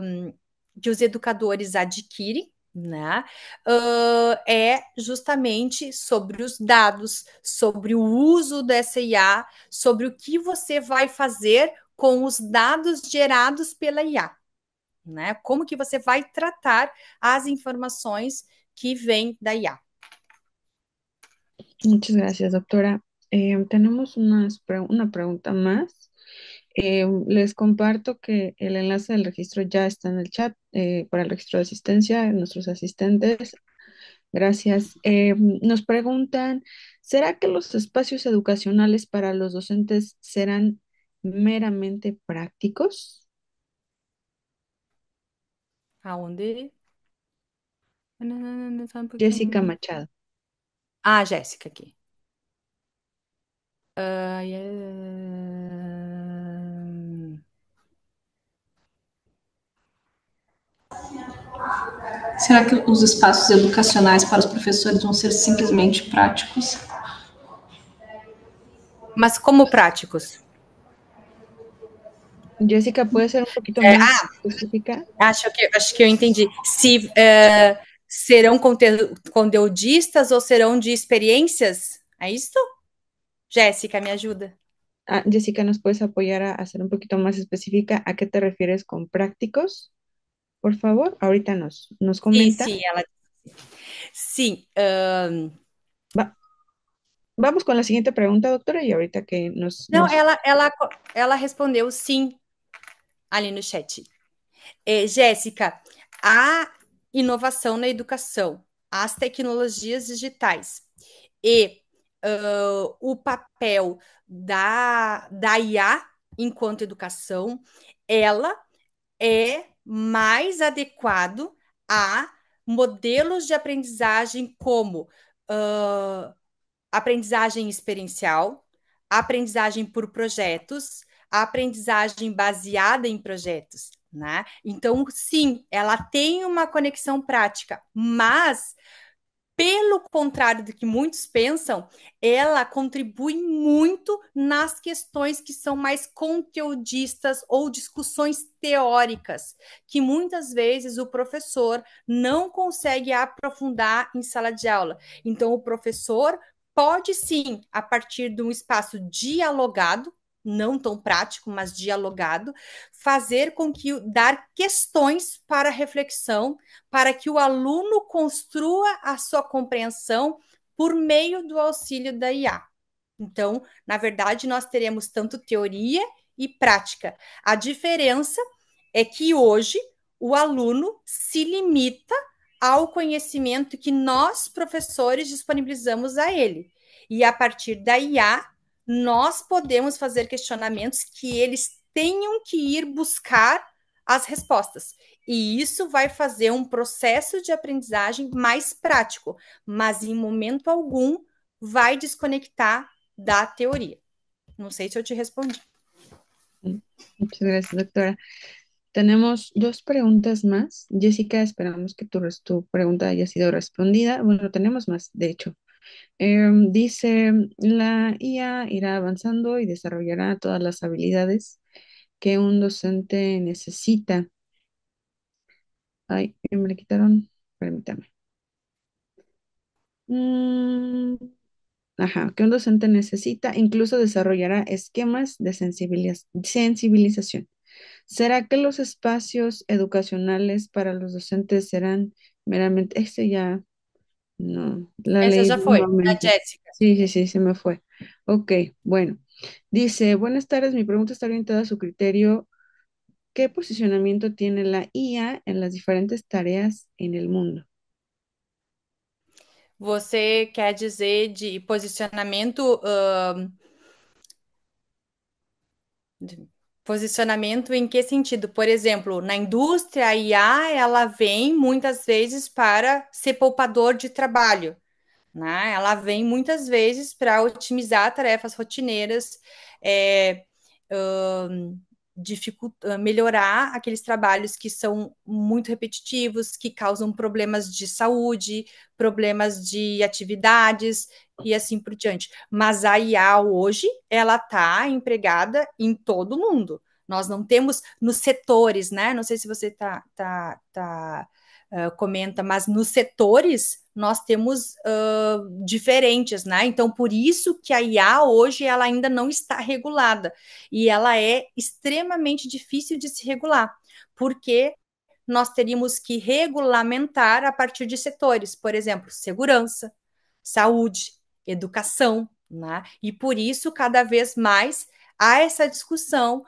um, que os educadores adquirem né? Uh, é justamente sobre os dados, sobre o uso do IA, sobre o que você vai fazer com os dados gerados pela IA, né? Como que você vai tratar as informações que vêm da IA. Muchas gracias, doctora. Eh, tenemos unas, una pregunta más. Em, les comparto que el enlace del registro ya está en el chat eh, para el registro de asistencia, de nuestros asistentes. Gracias. Em, nos preguntan, ¿será que los espacios educacionales para los docentes serán meramente prácticos? ¿A dónde? Ah, Jessica Machado. Ah, Jessica aquí. Ah, Será que os espaços educacionais para os professores vão ser simplesmente práticos? Mas como práticos? Jéssica, pode ser um pouquinho eh, mais é, ah, específica? Acho que, acho que eu entendi. Se eh, serão conteudistas ou serão de experiências? É isso? Jéssica, me ajuda. Ah, Jéssica, ¿nos puedes apoyar a, a ser un poquito más específica a qué te refieres con prácticos? por favor, ahorita nos, nos comenta. Sí, sí, ela... sí um... Vamos com a seguinte pergunta, doutora, e ahorita que nos... Não, nos... Ela, ela, ela respondeu sim ali no chat. É, Jéssica, a inovação na educação, as tecnologias digitais e uh, o papel da, da IA enquanto educação, ela é mais adequado a modelos de aprendizagem como uh, aprendizagem experiencial, aprendizagem por projetos, aprendizagem baseada em projetos. Né? Então, sim, ela tem uma conexão prática, mas pelo contrário do que muitos pensam, ela contribui muito nas questões que são mais conteudistas ou discussões teóricas, que muitas vezes o professor não consegue aprofundar em sala de aula. Então, o professor pode sim, a partir de um espaço dialogado, não tão prático, mas dialogado, fazer com que dar questões para reflexão, para que o aluno construa a sua compreensão por meio do auxílio da IA. Então, na verdade, nós teremos tanto teoria e prática. A diferença é que hoje o aluno se limita ao conhecimento que nós, professores, disponibilizamos a ele. E a partir da IA, nós podemos fazer questionamentos que eles tenham que ir buscar as respostas. E isso vai fazer um processo de aprendizagem mais prático, mas em momento algum vai desconectar da teoria. Não sei se eu te respondi. Muchas gracias, doctora. Tenemos dos preguntas más. Jessica, esperamos que tu, tu pregunta haya sido respondida. Bueno, tenemos más, de hecho. Em, dice, la IA irá avanzando y desarrollará todas las habilidades que un docente necesita. Ay, me le quitaron, permítame. Mm, ajá, que un docente necesita, incluso desarrollará esquemas de sensibilización. ¿Será que los espacios educacionales para los docentes serán meramente, este ya no, la Esa fue, la Sí, sí, sí, se me fue. Ok, bueno. Dice, buenas tardes, mi pregunta está orientada a su criterio. ¿Qué posicionamiento tiene la IA en las diferentes tareas en el mundo? Você quer dizer de posicionamento, Posicionamento em que sentido? Por exemplo, na indústria, a IA ela vem muitas vezes para ser poupador de trabalho. Né? Ela vem muitas vezes para otimizar tarefas rotineiras, é, eh, um, melhorar aqueles trabalhos que são muito repetitivos, que causam problemas de saúde, problemas de atividades e assim por diante. Mas a IA hoje, ela está empregada em todo mundo. Nós não temos nos setores, né? Não sei se você tá, tá, tá uh, comenta, mas nos setores nós temos uh, diferentes, né? Então, por isso que a IA hoje ela ainda não está regulada e ela é extremamente difícil de se regular, porque nós teríamos que regulamentar a partir de setores, por exemplo, segurança, saúde, educação, né? E por isso, cada vez mais há essa discussão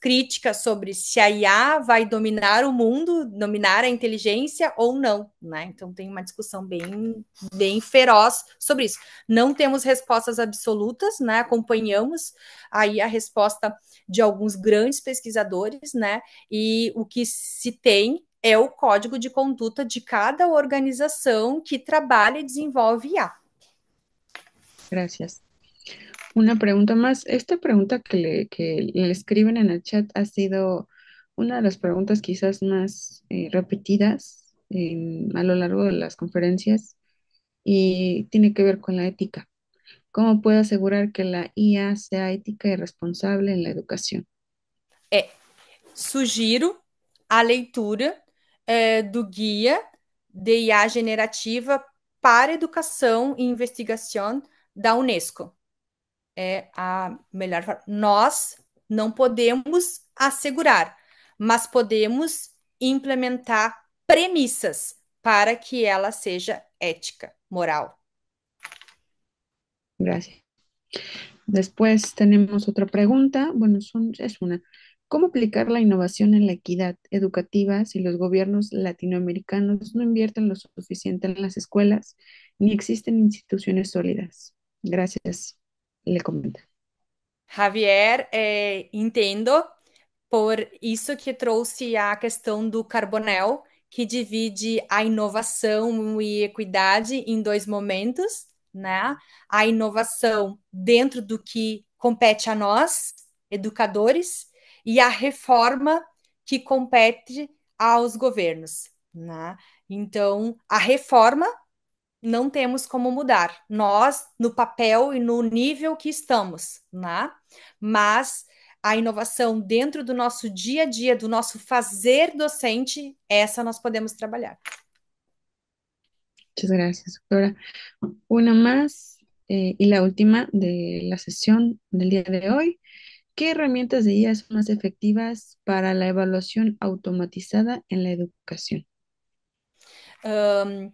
crítica sobre se a IA vai dominar o mundo, dominar a inteligência ou não, né? Então tem uma discussão bem, bem feroz sobre isso. Não temos respostas absolutas, né? Acompanhamos aí a resposta de alguns grandes pesquisadores, né? E o que se tem é o código de conduta de cada organização que trabalha e desenvolve IA. Gracias. Una pregunta más. Esta pregunta que le, escriben en el chat ha sido una de las preguntas quizás más eh, repetidas a lo largo de las conferencias y tiene que ver con la ética. ¿Cómo puedo asegurar que la IA sea ética y responsable en la educación? Sugiero eh, sugiro a leitura eh, do de IA generativa para Educación e investigación da Unesco es a mejor forma. Nós não podemos assegurar, mas podemos implementar premisas para que ela seja ética, moral. Gracias. Después tenemos otra pregunta. Bueno, es una. ¿Cómo aplicar la innovación en la equidad educativa si los gobiernos latinoamericanos no invierten lo suficiente en las escuelas ni existen instituciones sólidas? Gracias. le comenta. Javier, eh, entendo por isso que trouxe a questão do Carbonel, que divide a inovação e equidade em dois momentos, né? A inovação dentro do que compete a nós, educadores, e a reforma que compete aos governos, né? Então, a reforma não temos como mudar. Nós, no papel e no nível que estamos, né? Mas a inovação dentro do nosso dia a dia, do nosso fazer docente, essa nós podemos trabalhar. Muchas gracias, doctora. Una más eh, y la última de la sesión del día de hoy. ¿Qué herramientas de IA son más efectivas para la evaluación automatizada en la educación? Um,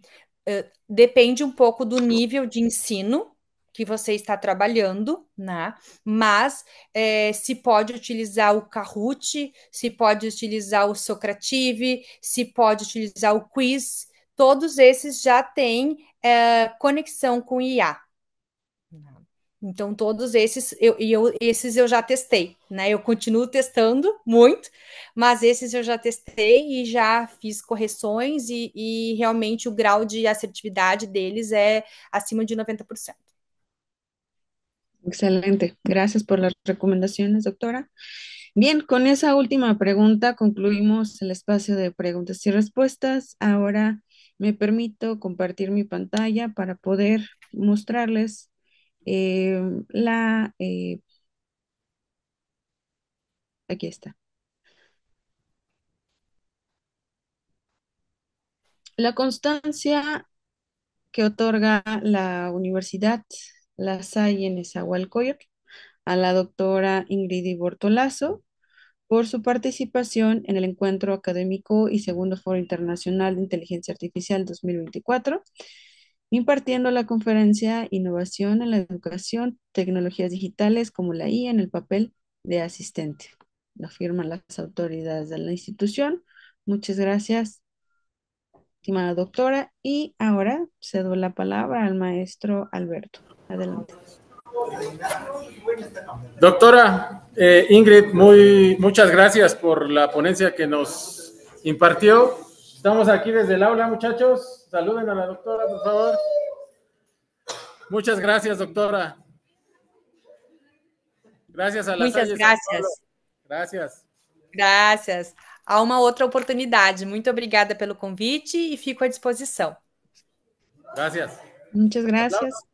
depende um pouco do nível de ensino que você está trabalhando, né? Mas é, se pode utilizar o Kahoot, se pode utilizar o Socrative, se pode utilizar o Quiz, todos esses já têm é, conexão com IA. Então, todos esses eu, eu, esses eu já testei, né? Eu continuo testando muito, mas esses eu já testei e já fiz correções, e, e realmente o grau de assertividade deles é acima de 90%. Excelente, gracias por las recomendaciones, doctora. Bien, con esa última pregunta concluimos el espacio de preguntas y respuestas. Ahora me permito compartir mi pantalla para poder mostrarles Em, la... Eh, aquí La constancia que otorga la Universidad La Salle en Esahualcoyotl a la doctora Ingrid Bortolazo por su participación en el encuentro académico y segundo foro internacional de inteligencia artificial 2024 impartiendo la conferencia Innovación en la Educación, Tecnologías Digitales como la I en el papel de asistente. Lo firman las autoridades de la institución. Muchas gracias, estimada doctora. Y ahora cedo la palabra al maestro Alberto. Adelante. Doctora eh, Ingrid, muy, muchas gracias por la ponencia que nos impartió. Estamos aquí desde el aula, muchachos. Saluden a la doctora, por favor. Muchas gracias, doctora. Gracias a la Muitas Salles, gracias. Gracias. Gracias. Há uma outra oportunidade. Muito obrigada pelo convite e fico à disposição. Gracias. Muchas gracias.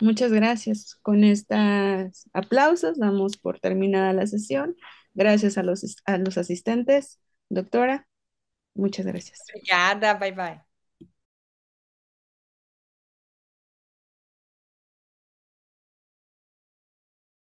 Muchas gracias. Con estos aplausos damos por terminada la sesión. Gracias a los, a los asistentes. Doctora, muchas gracias. Ya, bye bye.